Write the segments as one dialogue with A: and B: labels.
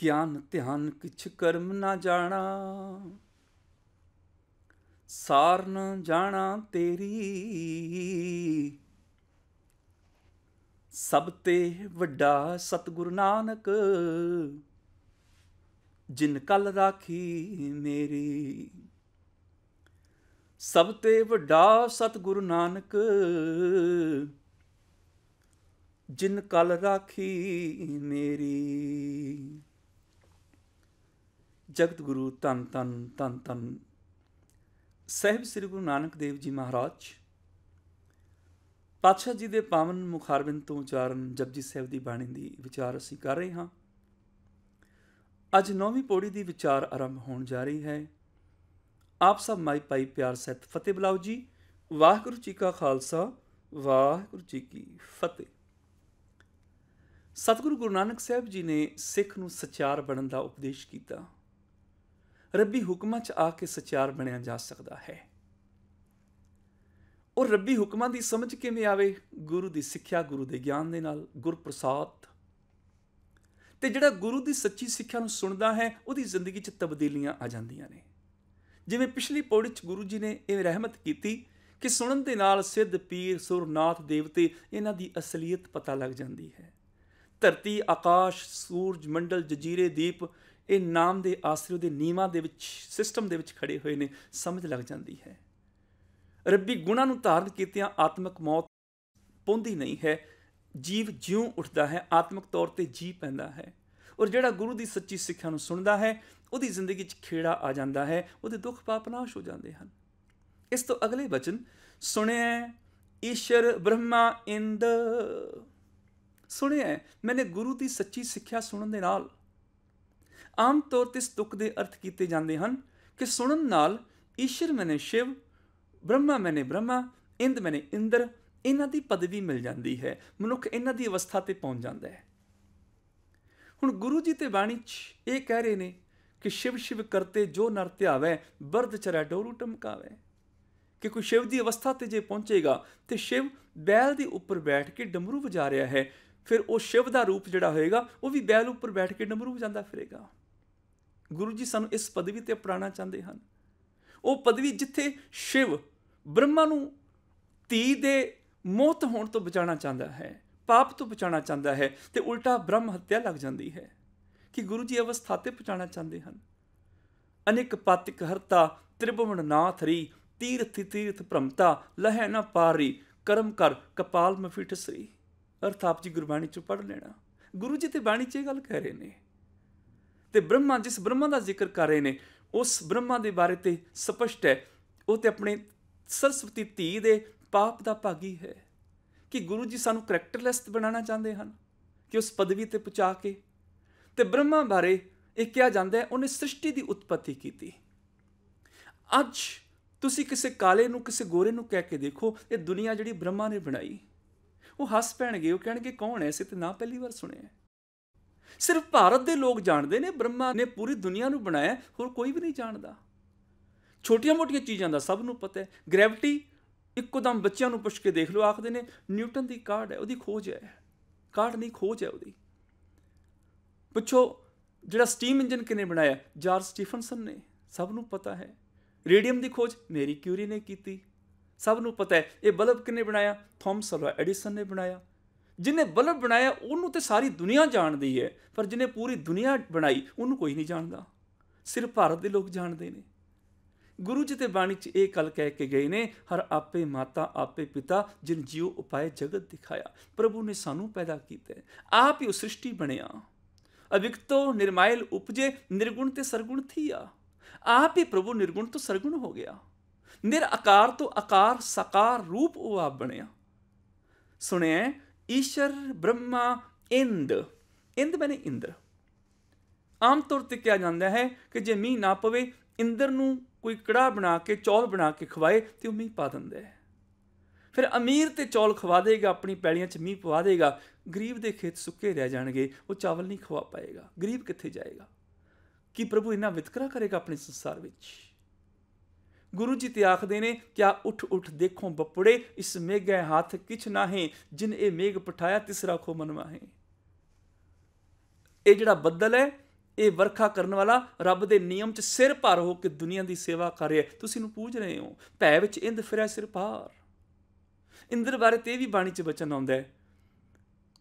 A: ਗਿਆਨ ਧਿਆਨ ਕਿਛ ਕਰਮ ਨਾ ਜਾਣਾ ਸਾਰ ਨ ਜਾਣਾ ਤੇਰੀ ਸਭ ਤੇ ਵੱਡਾ ਸਤਗੁਰ ਨਾਨਕ ਜਿਨ ਕਲ ਰਾਖੀ ਮੇਰੀ ਸਭ ਤੇ ਵੱਡਾ ਸਤਗੁਰ ਨਾਨਕ ਜਿਨ ਕਲ ਰਾਖੀ ਮੇਰੀ ਜਗਤ ਗੁਰੂ ਤਨ ਤਨ ਤਨ ਤਨ ਸਹਿਬ ਸ੍ਰੀ ਗੁਰੂ ਨਾਨਕ ਦੇਵ ਜੀ ਮਹਾਰਾਜ ਪਾਤਸ਼ਾਹ ਜੀ ਦੇ ਪਾਵਨ ਮੁਖਾਰਬਿੰਦ ਤੋਂ ਉਚਾਰਨ ਜਪਜੀ ਸਾਹਿਬ ਦੀ ਬਾਣੀ ਦੀ ਵਿਚਾਰ ਅਸੀਂ ਕਰ ਰਹੇ ਹਾਂ ਅੱਜ ਨੌਵੀਂ ਪੌੜੀ ਦੀ ਵਿਚਾਰ ਆਰੰਭ ਹੋਣ ਜਾ ਰਹੀ ਹੈ ਆਪ ਸਭ ਮਾਈ ਪਾਈ ਪਿਆਰ ਸਹਿਤ ਫਤਿਹ ਬਲਾਉ ਜੀ ਵਾਹਿਗੁਰੂ ਜੀ ਕਾ ਖਾਲਸਾ ਵਾਹਿਗੁਰੂ ਜੀ ਕੀ ਫਤਿਹ ਸਤਿਗੁਰੂ ਗੁਰੂ ਨਾਨਕ ਸਾਹਿਬ ਜੀ ਨੇ ਸਿੱਖ ਨੂੰ ਸਚਾਰ ਬਣਨ ਦਾ ਉਪਦੇਸ਼ ਕੀਤਾ ਰੱਬੀ ਹੁਕਮਾਂ 'ਚ ਆ ਕੇ ਸਚਿਆਰ ਬਣਿਆ ਜਾ ਸਕਦਾ ਹੈ ਔਰ ਰੱਬੀ ਹੁਕਮਾਂ ਦੀ ਸਮਝ ਕਿਵੇਂ ਆਵੇ ਗੁਰੂ ਦੀ ਸਿੱਖਿਆ ਗੁਰੂ ਦੇ ਗਿਆਨ ਦੇ ਨਾਲ ਗੁਰਪ੍ਰਸਾਦ ਤੇ ਜਿਹੜਾ ਗੁਰੂ ਦੀ ਸੱਚੀ ਸਿੱਖਿਆ ਨੂੰ ਸੁਣਦਾ ਹੈ ਉਹਦੀ ਜ਼ਿੰਦਗੀ 'ਚ ਤਬਦੀਲੀਆਂ ਆ ਜਾਂਦੀਆਂ ਨੇ ਜਿਵੇਂ ਪਿਛਲੀ ਪੌੜੀ 'ਚ ਗੁਰੂ ਜੀ ਨੇ ਇਹ ਰਹਿਮਤ ਕੀਤੀ ਕਿ ਸੁਣਨ ਦੇ ਨਾਲ ਸਿੱਧ ਪੀਰ ਸੁਰਨਾਥ ਦੇਵਤੇ ਇਹਨਾਂ ਦੀ ਅਸਲੀਅਤ ਪਤਾ ਲੱਗ ਜਾਂਦੀ ਹੈ ਧਰਤੀ ਆਕਾਸ਼ ਸੂਰਜ ਮੰਡਲ ਜਜ਼ੀਰੇ ਦੀਪ ਇਹ ਨਾਮ ਦੇ ਆਸਰੇ ਦੇ ਨੀਮਾ ਦੇ ਵਿੱਚ ਸਿਸਟਮ ਦੇ ਵਿੱਚ ਖੜੇ ਹੋਏ ਨੇ ਸਮਝ ਲੱਗ ਜਾਂਦੀ ਹੈ ਰੱਬੀ ਗੁਣਾਂ ਨੂੰ ਧਾਰਨ ਕੀਤਿਆਂ ਆਤਮਿਕ ਮੌਤ ਪੁੰਦੀ ਨਹੀਂ ਹੈ ਜੀਵ ਜਿਉਂ ਉੱਠਦਾ ਹੈ ਆਤਮਿਕ ਤੌਰ ਤੇ ਜੀ ਪੈਂਦਾ ਹੈ ਔਰ ਜਿਹੜਾ ਗੁਰੂ ਦੀ ਸੱਚੀ ਸਿੱਖਿਆ ਨੂੰ ਸੁਣਦਾ ਹੈ ਉਹਦੀ ਜ਼ਿੰਦਗੀ 'ਚ ਖੇੜਾ ਆ ਜਾਂਦਾ ਹੈ ਉਹਦੇ ਦੁੱਖ ਪਾਪ ਨਾਸ਼ ਹੋ ਜਾਂਦੇ ਹਨ ਇਸ ਤੋਂ ਅਗਲੇ ਵਚਨ ਸੁਣਿਆ ਈਸ਼ਰ ਬ੍ਰਹਮਾ ਇੰਦ ਸੁਣਿਆ ਮੈਨੇ ਗੁਰੂ ਦੀ ਸੱਚੀ ਸਿੱਖਿਆ ਸੁਣਨ ਦੇ ਨਾਲ ਆਮ ਤੌਰ ਤੇ ਸਤੁਕ ਦੇ ਅਰਥ ਕੀਤੇ ਜਾਂਦੇ ਹਨ ਕਿ ਸੁਣਨ ਨਾਲ ਈਸ਼ਰ ਮੈਨੇ ਸ਼ਿਵ ਬ੍ਰਹਮਾ ਮੈਨੇ ਬ੍ਰਹਮਾ ਇੰਦ ਮੈਨੇ ਇੰਦਰ ਇਹਨਾਂ ਦੀ ਪਦਵੀ ਮਿਲ ਜਾਂਦੀ ਹੈ ਮਨੁੱਖ ਇਹਨਾਂ ਦੀ ਅਵਸਥਾ ਤੇ ਪਹੁੰਚ ਜਾਂਦਾ ਹੈ ਹੁਣ ਗੁਰੂ ਜੀ ਤੇ ਬਾਣੀ 'ਚ ਇਹ ਕਹਿ ਰਹੇ ਨੇ ਕਿ ਸ਼ਿਵ ਸ਼ਿਵ ਕਰਤੇ ਜੋ ਨਰ ਧਿਆਵੇ ਬਰਦ ਚਰੈ ਡੋਰੂ ਟਮਕਾਵੇ ਕਿ ਕੋਈ ਸ਼ਿਵ ਦੀ ਅਵਸਥਾ ਤੇ ਜੇ ਪਹੁੰਚੇਗਾ ਤੇ ਸ਼ਿਵ ਬੈਲ ਦੇ ਉੱਪਰ ਬੈਠ ਕੇ ਡਮਰੂ ਵਜਾ ਰਿਹਾ ਹੈ ਫਿਰ ਉਹ ਸ਼ਿਵ ਦਾ ਰੂਪ ਜਿਹੜਾ ਹੋਏਗਾ ਉਹ ਵੀ ਬੈਲ ਉੱਪਰ ਬੈਠ ਕੇ ਡਮਰੂ ਵਜਾਉਂਦਾ ਫਿਰੇਗਾ ਗੁਰੂ ਜੀ ਸਾਨੂੰ ਇਸ ਪਦਵੀ ਤੇ ਪੜਾਣਾ ਚਾਹੁੰਦੇ ਹਨ ਉਹ ਪਦਵੀ ਜਿੱਥੇ ਸ਼ਿਵ ਬ੍ਰਹਮਾ ਨੂੰ ਤੀ ਦੇ ਮੋਤ ਹੋਣ ਤੋਂ ਬਚਾਉਣਾ ਚਾਹੁੰਦਾ ਹੈ ਪਾਪ ਤੋਂ ਬਚਾਉਣਾ ਚਾਹੁੰਦਾ ਹੈ ਤੇ ਉਲਟਾ ਬ੍ਰਹਮ ਹੱਤਿਆ ਲੱਗ ਜਾਂਦੀ ਹੈ ਕਿ ਗੁਰੂ ਜੀ ਅਵਸਥਾ ਤੇ ਪਹੁੰਚਾਉਣਾ ਚਾਹੁੰਦੇ ਹਨ ਅਨੇਕ ਪਾਤਿਕ ਹਰਤਾ ਤ੍ਰਿਭਵਨ ਨਾਥਰੀ ਤੀਰਥ ਤੀਰਥ ਭ੍ਰਮਤਾ ਲਹਿ ਨਾ ਪਾਰੀ ਕਰਮ ਕਰ ਕਪਾਲ ਮਫਿਟਸਰੀ ਅਰਥ ਆਪ ਜੀ ਗੁਰਬਾਣੀ ਚ ਪੜ ਲੈਣਾ ਗੁਰੂ ਜੀ ਤੇ ਬਾਣੀ ਚ ਇਹ ਗੱਲ ਕਹਿ ਰਹੇ ਨੇ ਤੇ ਬ੍ਰਹਮਾ ਜਿਸ ਬ੍ਰਹਮਾ ਦਾ ਜ਼ਿਕਰ ਕਰ ਰਹੇ ਨੇ ਉਸ ਬ੍ਰਹਮਾ ਦੇ ਬਾਰੇ ਤੇ ਸਪਸ਼ਟ ਹੈ ਉਹ ਤੇ ਆਪਣੇ ਸਰਸਵਤੀ ਧੀ ਦੇ ਪਾਪ ਦਾ ਭਾਗੀ ਹੈ ਕਿ ਗੁਰੂ ਜੀ ਸਾਨੂੰ ਕੈਰੈਕਟਰਲੈਸ ਬਣਾਉਣਾ ਚਾਹੁੰਦੇ ਹਨ ਕਿ ਉਸ ਪਦਵੀ ਤੇ ਪਹੁੰਚਾ ਕੇ ਤੇ ਬ੍ਰਹਮਾ ਬਾਰੇ ਇਹ ਕਿਹਾ ਜਾਂਦਾ ਹੈ ਉਹਨੇ ਸ੍ਰਿਸ਼ਟੀ ਦੀ ਉਤਪਤੀ ਕੀਤੀ ਅੱਜ ਤੁਸੀਂ ਕਿਸੇ ਕਾਲੇ ਨੂੰ ਕਿਸੇ ਗੋਰੇ ਨੂੰ ਕਹਿ ਕੇ ਦੇਖੋ ਇਹ ਦੁਨੀਆ ਜਿਹੜੀ ਬ੍ਰਹਮਾ ਨੇ ਬਣਾਈ ਉਹ ਹੱਸ ਪੈਣਗੇ ਉਹ ਕਹਿਣਗੇ ਕੌਣ ਐ ਅਸੀਂ ਤੇ ਨਾ ਪਹਿਲੀ ਵਾਰ ਸੁਣਿਆ ਸਿਰਫ ਭਾਰਤ ਦੇ ਲੋਕ ਜਾਣਦੇ ਨੇ ਬ੍ਰਹਮਾ ਨੇ ਪੂਰੀ ਦੁਨੀਆ ਨੂੰ ਬਣਾਇਆ ਹੋਰ ਕੋਈ ਵੀ ਨਹੀਂ ਜਾਣਦਾ ਛੋਟੀਆਂ-ਮੋਟੀਆਂ ਚੀਜ਼ਾਂ ਦਾ ਸਭ ਨੂੰ ਪਤਾ ਹੈ ਗ੍ਰੈਵਿਟੀ ਇੱਕੋਦਮ ਬੱਚਿਆਂ ਨੂੰ ਪੁੱਛ ਕੇ ਦੇਖ ਲਓ ਆਖਦੇ ਨੇ ਨਿਊਟਨ ਦੀ ਕਾਢ ਹੈ ਉਹਦੀ ਖੋਜ ਹੈ ਕਾਢ ਨਹੀਂ ਖੋਜ ਹੈ ਉਹਦੀ ਪੁੱਛੋ ਜਿਹੜਾ ਸਟੀਮ ਇੰਜਨ ਕਿਨੇ ਬਣਾਇਆ ਜਾਰ ਸਟੀਫਨਸਨ ਨੇ ਸਭ ਨੂੰ ਪਤਾ ਹੈ ਰੇਡੀਅਮ ਦੀ ਖੋਜ ਮੇਰੀ ਕਿਊਰੀ ਨੇ ਕੀਤੀ ਸਭ ਨੂੰ ਪਤਾ ਹੈ ਇਹ ਬਲਬ ਕਿਨੇ ਬਣਾਇਆ ਥਾਮਸ ਐਡੀਸਨ ਨੇ ਬਣਾਇਆ ਜਿਹਨੇ ਬਲਬ ਬਣਾਇਆ ਉਹਨੂੰ ਤੇ ਸਾਰੀ ਦੁਨੀਆ ਜਾਣਦੀ ਹੈ ਪਰ ਜਿਹਨੇ ਪੂਰੀ ਦੁਨੀਆ ਬਣਾਈ ਉਹਨੂੰ ਕੋਈ ਨਹੀਂ ਜਾਣਦਾ ਸਿਰਫ ਭਾਰਤ ਦੇ ਲੋਕ ਜਾਣਦੇ ਨੇ ਗੁਰੂ ਜੀ ਤੇ ਬਾਣੀ 'ਚ ਇਹ ਕਲ ਕਹਿ ਕੇ ਗਏ ਨੇ ਹਰ ਆਪੇ ਮਾਤਾ ਆਪੇ ਪਿਤਾ ਜਿਨ ਜੀਉ ਉਪਾਏ ਜਗਤ ਦਿਖਾਇਆ ਪ੍ਰਭੂ ਨੇ ਸਾਨੂੰ ਪੈਦਾ ਕੀਤਾ ਆਪ ਹੀ ਉਹ ਸ੍ਰਿਸ਼ਟੀ ਬਣਿਆ ਅਵਿਕਤੋ ਨਿਰਮਾਇਲ ਉਪਜੇ ਨਿਰਗੁਣ ਤੇ ਸਰਗੁਣ ਥੀਆ ਆਪ ਹੀ ਪ੍ਰਭੂ ਨਿਰਗੁਣ ਤੋਂ ਸਰਗੁਣ ਹੋ ਗਿਆ ਨਿਰ ਆਕਾਰ ਤੋਂ ਆਕਾਰ ਸਕਾਰ ਰੂਪ ਉਹ ਆਪ ਬਣਿਆ ਸੁਣਿਆ ਈਸ਼ਰ ਬ੍ਰਹਮਾ ਇੰਦ ਇੰਦ ਮੈਨੇ ਇੰਦਰ ਆਮ ਤੌਰ ਤੇ ਕਿਹਾ ਜਾਂਦਾ ਹੈ ਕਿ ਜੇ ਮੀਂਹ ਨਾ ਪਵੇ ਇੰਦਰ ਨੂੰ ਕੋਈ ਕੜਾ ਬਣਾ ਕੇ ਚੌਲ ਬਣਾ ਕੇ ਖਵਾਏ ਤੇ ਉਹ ਮੀਂਹ ਪਾ ਦਿੰਦਾ ਹੈ ਫਿਰ ਅਮੀਰ ਤੇ ਚੌਲ ਖਵਾ ਦੇਗਾ ਆਪਣੀ ਪੈਲੀਆਂ 'ਚ ਮੀਂਹ ਪਵਾ ਦੇਗਾ ਗਰੀਬ ਦੇ ਖੇਤ ਸੁੱਕੇ ਰਹਿ ਜਾਣਗੇ ਉਹ ਚਾਵਲ ਨਹੀਂ ਖਵਾ ਪਾਏਗਾ ਗਰੀਬ ਕਿੱਥੇ ਜਾਏਗਾ ਕੀ ਪ੍ਰਭੂ ਇਹਨਾਂ ਵਿਤਕਰਾ ਕਰੇਗਾ ਆਪਣੇ ਸੰਸਾਰ ਵਿੱਚ ਗੁਰੂ ਜੀ ਤੇ ਆਖਦੇ ਨੇ ਕਿਆ ਉਠ ਉਠ ਦੇਖੋ ਬਪੜੇ ਇਸ ਮੇਘੇ ਹੱਥ ਕਿਛ ਨਾਹੀਂ ਜਿਨ ਇਹ ਮੇਘ ਪਠਾਇਆ ਤਿਸ ਖੋ ਮਨਵਾਹੀਂ ਇਹ ਜਿਹੜਾ ਬੱਦਲ ਹੈ ਇਹ ਵਰਖਾ ਕਰਨ ਵਾਲਾ ਰੱਬ ਦੇ ਨਿਯਮ 'ਚ ਸਿਰ ਭਰ ਹੋ ਕੇ ਦੁਨੀਆ ਦੀ ਸੇਵਾ ਕਰ ਰਿਹਾ ਤੁਸੀਂ ਨੂੰ ਪੂਜ ਰਹੇ ਹੋ ਭੈ ਵਿੱਚ ਇੰਦ ਫਿਰਿਆ ਸਿਰ ਭਾਰ ਇੰਦਰ ਬਾਰੇ ਤੇ ਵੀ ਬਾਣੀ 'ਚ ਬਚਨ ਆਉਂਦਾ ਹੈ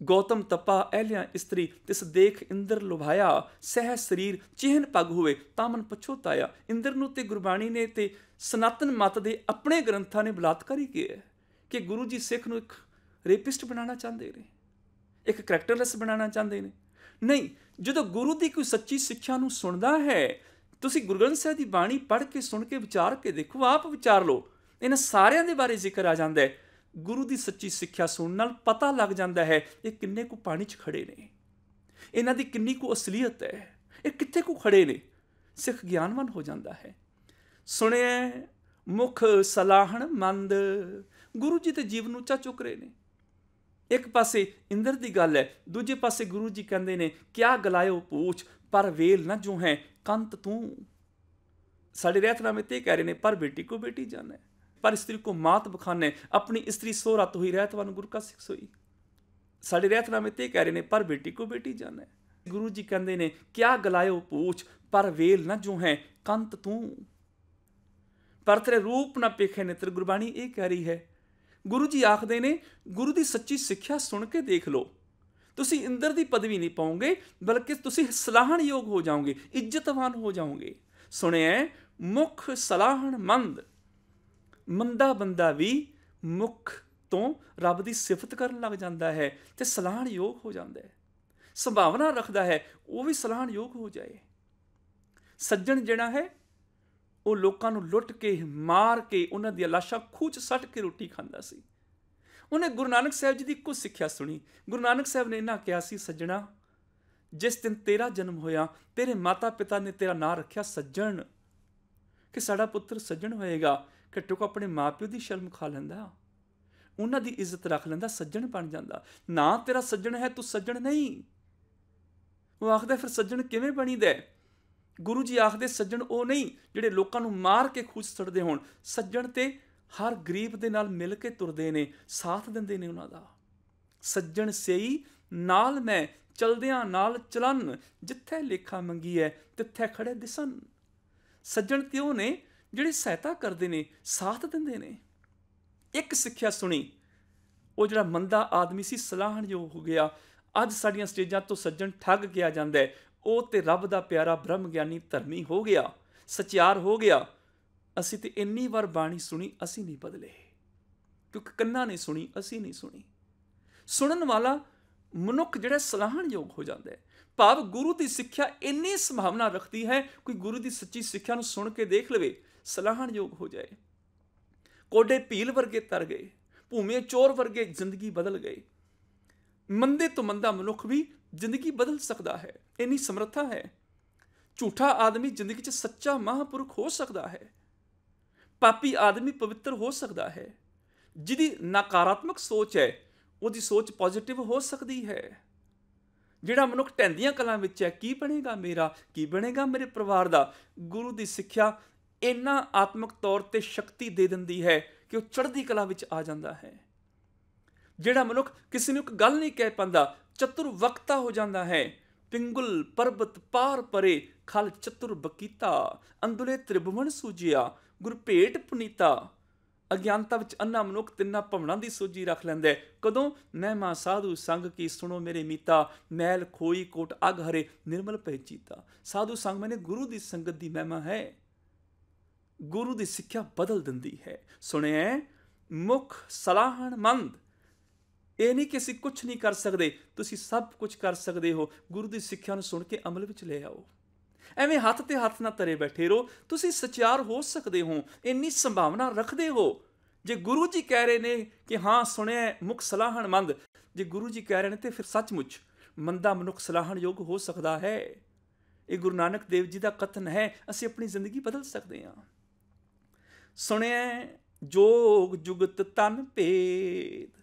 A: ਗੌਤਮ ਤਪਾ ਐਲਿਆ ਇਸਤਰੀ ਤਿਸ ਦੇਖ ਇੰਦਰ ਲੁਭਾਇਆ ਸਹਿ ਸਰੀਰ ਚਿਹਨ ਪਗ ਹੋਵੇ ਤਾਮਨ ਪਛੋਤਾਇਆ ਇੰਦਰ ਨੂੰ ਤੇ ਗੁਰਬਾਣੀ ਨੇ ਤੇ ਸਨਾਤਨ ਮਤ ਦੇ ਆਪਣੇ ਗ੍ਰੰਥਾਂ ਨੇ ਬਲਾਤਕਾਰੀ ਕੀਤਾ ਕਿ ਗੁਰੂ ਜੀ ਸਿੱਖ ਨੂੰ ਇੱਕ ਰੇਪਿਸਟ ਬਣਾਉਣਾ ਚਾਹੁੰਦੇ ਨੇ ਇੱਕ ਕੈਰੈਕਟਰਲੈਸ ਬਣਾਉਣਾ ਚਾਹੁੰਦੇ ਨੇ ਨਹੀਂ ਜਦੋਂ ਗੁਰੂ ਦੀ ਕੋਈ ਸੱਚੀ ਸਿੱਖਿਆ ਨੂੰ ਸੁਣਦਾ ਹੈ ਤੁਸੀਂ ਗੁਰੂ ਗ੍ਰੰਥ ਸਾਹਿਬ ਦੀ ਬਾਣੀ ਪੜ੍ਹ ਕੇ ਸੁਣ ਕੇ ਵਿਚਾਰ ਕੇ ਦੇਖੋ ਆਪ ਵਿਚਾਰ ਲਓ ਇਹਨਾਂ ਸਾਰਿਆਂ ਦੇ ਬਾਰੇ ਜ਼ਿਕਰ ਆ ਜਾਂਦਾ ਹੈ ਗੁਰੂ ਦੀ ਸੱਚੀ ਸਿੱਖਿਆ ਸੁਣਨ ਨਾਲ ਪਤਾ ਲੱਗ ਜਾਂਦਾ ਹੈ ਇਹ ਕਿੰਨੇ ਕੁ ਪਾਣੀ 'ਚ ਖੜੇ ਨੇ ਇਹਨਾਂ ਦੀ ਕਿੰਨੀ ਕੁ ਅਸਲੀਅਤ ਹੈ ਇਹ ਕਿੱਥੇ ਕੁ ਖੜੇ ਨੇ ਸਿੱਖ ਗਿਆਨਵਾਨ ਹੋ ਜਾਂਦਾ ਹੈ ਸੁਣਿਆ ਮੁਖ ਸਲਾਹਣ ਮੰਦ ਗੁਰੂ ਜੀ ਤੇ ਜੀਵਨ ਚਾ ਚੁੱਕ ਰਹੇ ਨੇ ਇੱਕ ਪਾਸੇ ਇੰਦਰ ਦੀ ਗੱਲ ਹੈ ਦੂਜੇ ਪਾਸੇ ਗੁਰੂ ਜੀ ਕਹਿੰਦੇ ਨੇ ਕਿਆ ਗਲਾਇਓ ਪੂਛ ਪਰ ਵੇਲ ਨਾ ਜੋ ਹੈ ਕੰਤ ਤੂੰ ਸਾਡੇ ਰਹਿਤਨਾਮੇ ਤੇ ਕਹਿ ਰਹੇ ਨੇ ਪਰ ਬੇਟੀ ਕੋ ਬੇਟੀ ਜਾਣਾ ਪਰ ਇਸਤਰੀ ਕੋ ਮਾਤ ਬਖਾਨੇ ਆਪਣੀ ਇਸਤਰੀ ਸੋ ਰਤ ਹੋਈ ਰਹਿਤਵਾਨ ਗੁਰ ਕਾ ਸਿੱਖ ਸੋਈ ਸਾਡੇ ਰਹਿਤਨਾਮੇ ਤੇ ਕਹਿ ਰਹੇ ਨੇ ਪਰ ਬੇਟੀ ਕੋ ਬੇਟੀ ਜਾਣੈ ਗੁਰੂ ਜੀ ਕਹਿੰਦੇ ਨੇ ਕਿਆ ਗਲਾਇਓ ਪੂਛ ਪਰ ਵੇਲ ਨਾ ਜੋ ਹੈ ਕੰਤ ਤੂੰ ਪਰ ਤੇਰੇ ਰੂਪ ਨਾ ਪੇਖੇ ਨੇਤਰ ਗੁਰਬਾਣੀ ਇਹ ਕਹਿ ਰਹੀ ਹੈ ਗੁਰੂ ਜੀ ਆਖਦੇ ਨੇ ਗੁਰੂ ਦੀ ਸੱਚੀ ਸਿੱਖਿਆ ਸੁਣ ਕੇ ਦੇਖ ਲੋ ਤੁਸੀਂ ਇੰਦਰ ਦੀ ਪਦਵੀ ਨਹੀਂ ਪਾਉਂਗੇ ਬਲਕਿ ਤੁਸੀਂ ਸਲਾਹਣ ਯੋਗ ਹੋ ਜਾਓਗੇ ਇੱਜ਼ਤਵਾਨ ਹੋ ਜਾਓਗੇ ਸੁਣਿਆ ਮੁਖ ਸਲਾਹਣ ਮੰਦ ਮੰਦਾ ਬੰਦਾ ਵੀ ਮੁਖ ਤੋਂ ਰੱਬ ਦੀ ਸਿਫਤ ਕਰਨ ਲੱਗ ਜਾਂਦਾ ਹੈ ਤੇ ਸਲਾਹਣਯੋਗ ਹੋ ਜਾਂਦਾ ਹੈ ਸੰਭਾਵਨਾ ਰੱਖਦਾ ਹੈ ਉਹ ਵੀ ਸਲਾਹਣਯੋਗ ਹੋ ਜਾਏ ਸੱਜਣ ਜਿਹੜਾ ਹੈ ਉਹ ਲੋਕਾਂ ਨੂੰ ਲੁੱਟ ਕੇ ਮਾਰ ਕੇ ਉਹਨਾਂ ਦੀਆਂ ਲਾਸ਼ਾਂ ਖੂਚ ਸੱਟ ਕੇ ਰੋਟੀ ਖਾਂਦਾ ਸੀ ਉਹਨੇ ਗੁਰੂ ਨਾਨਕ ਸਾਹਿਬ ਜੀ ਦੀ ਕੁਝ ਸਿੱਖਿਆ ਸੁਣੀ ਗੁਰੂ ਨਾਨਕ ਸਾਹਿਬ ਨੇ ਇਹਨਾਂ ਕਿਹਾ ਸੀ ਸੱਜਣਾ ਜਿਸ ਦਿਨ ਤੇਰਾ ਜਨਮ ਹੋਇਆ ਤੇਰੇ ਮਾਤਾ ਪਿਤਾ ਨੇ ਤੇਰਾ ਨਾਂ ਰੱਖਿਆ ਸੱਜਣ ਕਿ ਸਾਡਾ ਪੁੱਤਰ ਸੱਜਣ ਹੋਏਗਾ ਕਿ ਟੁਕ ਆਪਣੇ ਮਾਪਿਓ ਦੀ ਸ਼ਰਮ ਖਾ ਲੈਂਦਾ ਉਹਨਾਂ ਦੀ ਇੱਜ਼ਤ ਰੱਖ ਲੈਂਦਾ ਸੱਜਣ ਬਣ ਜਾਂਦਾ ਨਾ ਤੇਰਾ ਸੱਜਣ ਹੈ ਤੂੰ ਸੱਜਣ ਨਹੀਂ ਉਹ ਆਖਦਾ ਫਿਰ ਸੱਜਣ ਕਿਵੇਂ ਬਣੀਦਾ ਗੁਰੂ ਜੀ ਆਖਦੇ ਸੱਜਣ ਉਹ ਨਹੀਂ ਜਿਹੜੇ ਲੋਕਾਂ ਨੂੰ ਮਾਰ ਕੇ ਖੁਸ਼ ਛੱਡਦੇ ਹੋਣ ਸੱਜਣ ਤੇ ਹਰ ਗਰੀਬ ਦੇ ਨਾਲ ਮਿਲ ਕੇ ਤੁਰਦੇ ਨੇ ਸਾਥ ਦਿੰਦੇ ਨੇ ਉਹਨਾਂ ਦਾ ਸੱਜਣ ਸਈ ਨਾਲ ਮੈਂ ਚਲਦਿਆਂ ਨਾਲ ਚਲਨ ਜਿੱਥੇ ਲੇਖਾ ਮੰਗੀ ਐ ਤਿੱਥੇ ਖੜੇ ਦਿਸਨ ਸੱਜਣ ਤੇ ਉਹ ਨੇ ਜਿਹੜੇ ਸਹਾਇਤਾ ਕਰਦੇ ਨੇ ਸਾਥ ਦਿੰਦੇ ਨੇ ਇੱਕ ਸਿੱਖਿਆ ਸੁਣੀ ਉਹ ਜਿਹੜਾ ਮੰਦਾ ਆਦਮੀ ਸੀ ਸਲਾਹਣਯੋਗ ਹੋ ਗਿਆ ਅੱਜ ਸਾਡੀਆਂ ਸਟੇਜਾਂ ਤੋਂ ਸੱਜਣ ਠੱਗ ਗਿਆ ਜਾਂਦਾ ਹੈ ਉਹ ਤੇ ਰੱਬ ਦਾ ਪਿਆਰਾ ਬ੍ਰਹਮ ਗਿਆਨੀ ਧਰਮੀ ਹੋ ਗਿਆ ਸਚਿਆਰ ਹੋ ਗਿਆ ਅਸੀਂ ਤੇ ਇੰਨੀ ਵਾਰ ਬਾਣੀ ਸੁਣੀ ਅਸੀਂ ਨਹੀਂ ਬਦਲੇ ਕਿਉਂਕਿ ਕੰਨਾਂ ਨੇ ਸੁਣੀ ਅਸੀਂ ਨਹੀਂ ਸੁਣੀ ਸੁਣਨ ਵਾਲਾ ਮਨੁੱਖ ਜਿਹੜਾ ਸਲਾਹਣਯੋਗ ਹੋ ਜਾਂਦਾ ਹੈ ਭਾਵ ਗੁਰੂ ਦੀ ਸਿੱਖਿਆ ਇੰਨੀ ਸੰਭਾਵਨਾ ਰੱਖਦੀ ਹੈ ਕੋਈ ਗੁਰੂ ਦੀ ਸੱਚੀ ਸਿੱਖਿਆ ਨੂੰ ਸੁਣ ਕੇ ਦੇਖ ਲਵੇ ਸਲਾਹਣਯੋਗ ਹੋ ਜਾਏ ਕੋਡੇ ਭੀਲ ਵਰਗੇ ਤਰ ਗਏ ਭੂਮੇ ਚੋਰ ਵਰਗੇ ਜ਼ਿੰਦਗੀ ਬਦਲ ਗਈ ਮੰਦੇ ਤੋਂ ਮੰਦਾ ਮਨੁੱਖ ਵੀ ਜ਼ਿੰਦਗੀ ਬਦਲ ਸਕਦਾ ਹੈ ਇੰਨੀ ਸਮਰੱਥਾ ਹੈ ਝੂਠਾ ਆਦਮੀ ਜ਼ਿੰਦਗੀ 'ਚ ਸੱਚਾ ਮਹਾਂਪੁਰਖ ਹੋ ਸਕਦਾ ਹੈ ਪਾਪੀ ਆਦਮੀ ਪਵਿੱਤਰ ਹੋ ਸਕਦਾ ਹੈ ਜਿਹਦੀ ਨਕਾਰਾਤਮਕ ਸੋਚ ਹੈ ਉਹਦੀ ਸੋਚ ਪੋਜ਼ਿਟਿਵ ਹੋ ਸਕਦੀ ਹੈ ਜਿਹੜਾ ਮਨੁੱਖ ਟੈਂਦੀਆਂ ਕਲਾਂ ਵਿੱਚ ਹੈ ਕੀ ਬਣੇਗਾ ਮੇਰਾ ਕੀ ਬਣੇਗਾ ਮੇਰੇ ਪਰਿਵਾਰ ਦਾ ਗੁਰੂ ਦੀ ਸਿੱਖਿਆ ਇੰਨਾ ਆਤਮਿਕ ਤੌਰ ਤੇ ਸ਼ਕਤੀ ਦੇ ਦਿੰਦੀ ਹੈ ਕਿ ਉਹ ਚੜ੍ਹਦੀ ਕਲਾ ਵਿੱਚ ਆ ਜਾਂਦਾ ਹੈ ਜਿਹੜਾ ਮਨੁੱਖ ਕਿਸੇ ਨੂੰ ਇੱਕ ਗੱਲ ਨਹੀਂ ਕਹਿ ਪੰਦਾ ਚਤੁਰ ਵਕਤਾ ਹੋ ਜਾਂਦਾ ਹੈ ਪਿੰਗੁਲ ਪਰਬਤ ਪਾਰ ਪਰੇ ਖਲ ਚਤੁਰ ਬਕੀਤਾ ਅੰਦੁਲੇ ਤ੍ਰਿਭਵਨ ਸੂਜਿਆ ਗੁਰਪੇਟ ਪੁਨੀਤਾ ਅਗਿਆਨਤਾ ਵਿੱਚ ਅੰਨਾ ਮਨੁੱਖ ਤਿੰਨਾ ਭਵਨਾਂ ਦੀ ਸੂਜੀ ਰੱਖ ਲੈਂਦਾ ਕਦੋਂ ਮਹਿਮਾ ਸਾਧੂ ਸੰਗ ਕੀ ਸੁਣੋ ਮੇਰੇ ਮੀਤਾ ਮੈਲ ਖੋਈ ਕੋਟ ਅਗ ਹਰੇ ਨਿਰਮਲ ਪੈ ਚੀਤਾ ਸਾਧੂ ਸੰਗ ਮੈਨੇ ਗੁਰੂ ਦੀ ਸੰਗਤ ਦੀ ਮਹਿਮਾ ਹੈ ਗੁਰੂ ਦੀ ਸਿੱਖਿਆ ਬਦਲ ਦਿੰਦੀ ਹੈ ਸੁਣਿਆ ਮੁਖ ਸਲਾਹਣ ਮੰਦ ਇਹ ਨਹੀਂ ਕਿ ਅਸੀਂ ਕੁਝ ਨਹੀਂ ਕਰ ਸਕਦੇ ਤੁਸੀਂ ਸਭ ਕੁਝ ਕਰ ਸਕਦੇ ਹੋ ਗੁਰੂ ਦੀ ਸਿੱਖਿਆ ਨੂੰ ਸੁਣ ਕੇ ਅਮਲ ਵਿੱਚ ਲੈ ਆਓ ਐਵੇਂ ਹੱਥ ਤੇ ਹੱਥ ਨਾਲ ਤਰੇ ਬੈਠੇ ਰਹੋ ਤੁਸੀਂ ਸਚਿਆਰ ਹੋ ਸਕਦੇ ਹੋ ਇੰਨੀ ਸੰਭਾਵਨਾ ਰੱਖਦੇ ਹੋ ਜੇ ਗੁਰੂ ਜੀ ਕਹਿ ਰਹੇ ਨੇ ਕਿ ਹਾਂ ਸੁਣਿਆ ਮੁਖ ਸਲਾਹਣ ਮੰਦ ਜੇ ਗੁਰੂ ਜੀ ਕਹਿ ਰਹੇ ਨੇ ਤੇ ਫਿਰ ਸੱਚਮੁੱਚ ਮੰਦਾ ਮਨੁੱਖ ਸਲਾਹਣ ਯੋਗ ਹੋ ਸਕਦਾ ਹੈ ਇਹ ਗੁਰੂ ਨਾਨਕ ਦੇਵ ਜੀ ਦਾ ਕਥਨ ਹੈ ਅਸੀਂ ਆਪਣੀ ਜ਼ਿੰਦਗੀ ਬਦਲ ਸਕਦੇ ਹਾਂ ਸੁਣਿਆ ਜੋਗ ਜੁਗਤ ਤਨ ਭੇਦ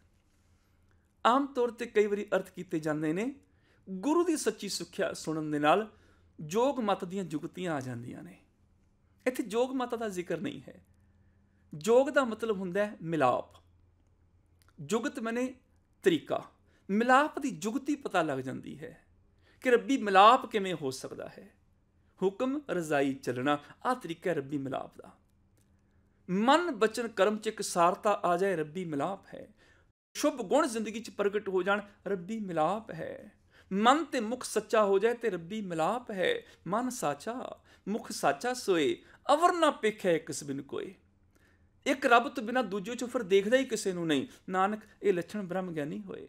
A: ਆਮ ਤੌਰ ਤੇ ਕਈ ਵਾਰੀ ਅਰਥ ਕੀਤੇ ਜਾਂਦੇ ਨੇ ਗੁਰੂ ਦੀ ਸੱਚੀ ਸੁਖਿਆ ਸੁਣਨ ਦੇ ਨਾਲ ਜੋਗ ਮਤ ਦੀਆਂ ਜੁਗਤੀਆਂ ਆ ਜਾਂਦੀਆਂ ਨੇ ਇੱਥੇ ਜੋਗ ਮਤ ਦਾ ਜ਼ਿਕਰ ਨਹੀਂ ਹੈ ਜੋਗ ਦਾ ਮਤਲਬ ਹੁੰਦਾ ਹੈ ਮਿਲਾਪ ਜੁਗਤ ਮਨੇ ਤਰੀਕਾ ਮਿਲਾਪ ਦੀ ਜੁਗਤੀ ਪਤਾ ਲੱਗ ਜਾਂਦੀ ਹੈ ਕਿ ਰੱਬੀ ਮਿਲਾਪ ਕਿਵੇਂ ਹੋ ਸਕਦਾ ਹੈ ਹੁਕਮ ਰਜ਼ਾਈ ਚੱਲਣਾ ਆ ਤਰੀਕਾ ਰੱਬੀ ਮਿਲਾਪ ਦਾ ਮਨ ਬਚਨ ਕਰਮ ਚ ਇੱਕ ਸਾਰਤਾ ਆ ਜਾਏ ਰੱਬੀ ਮਿਲਾਪ ਹੈ ਸ਼ੁਭ ਗੁਣ ਜ਼ਿੰਦਗੀ ਚ ਪ੍ਰਗਟ ਹੋ ਜਾਣ ਰੱਬੀ ਮਿਲਾਪ ਹੈ ਮਨ ਤੇ ਮੁਖ ਸੱਚਾ ਹੋ ਜਾਏ ਤੇ ਰੱਬੀ ਮਿਲਾਪ ਹੈ ਮਨ ਸਾਚਾ ਮੁਖ ਸਾਚਾ ਸੋਏ ਅਵਰ ਨਾ ਪੇਖੇ ਕਿਸ ਬਿਨ ਕੋਈ ਇੱਕ ਰੱਬ ਤੋਂ ਬਿਨਾ ਦੂਜੇ ਚੋਂ ਫਿਰ ਦੇਖਦਾ ਹੀ ਕਿਸੇ ਨੂੰ ਨਹੀਂ ਨਾਨਕ ਇਹ ਲੱਛਣ ਬ੍ਰਹਮ ਗਿਆਨੀ ਹੋਏ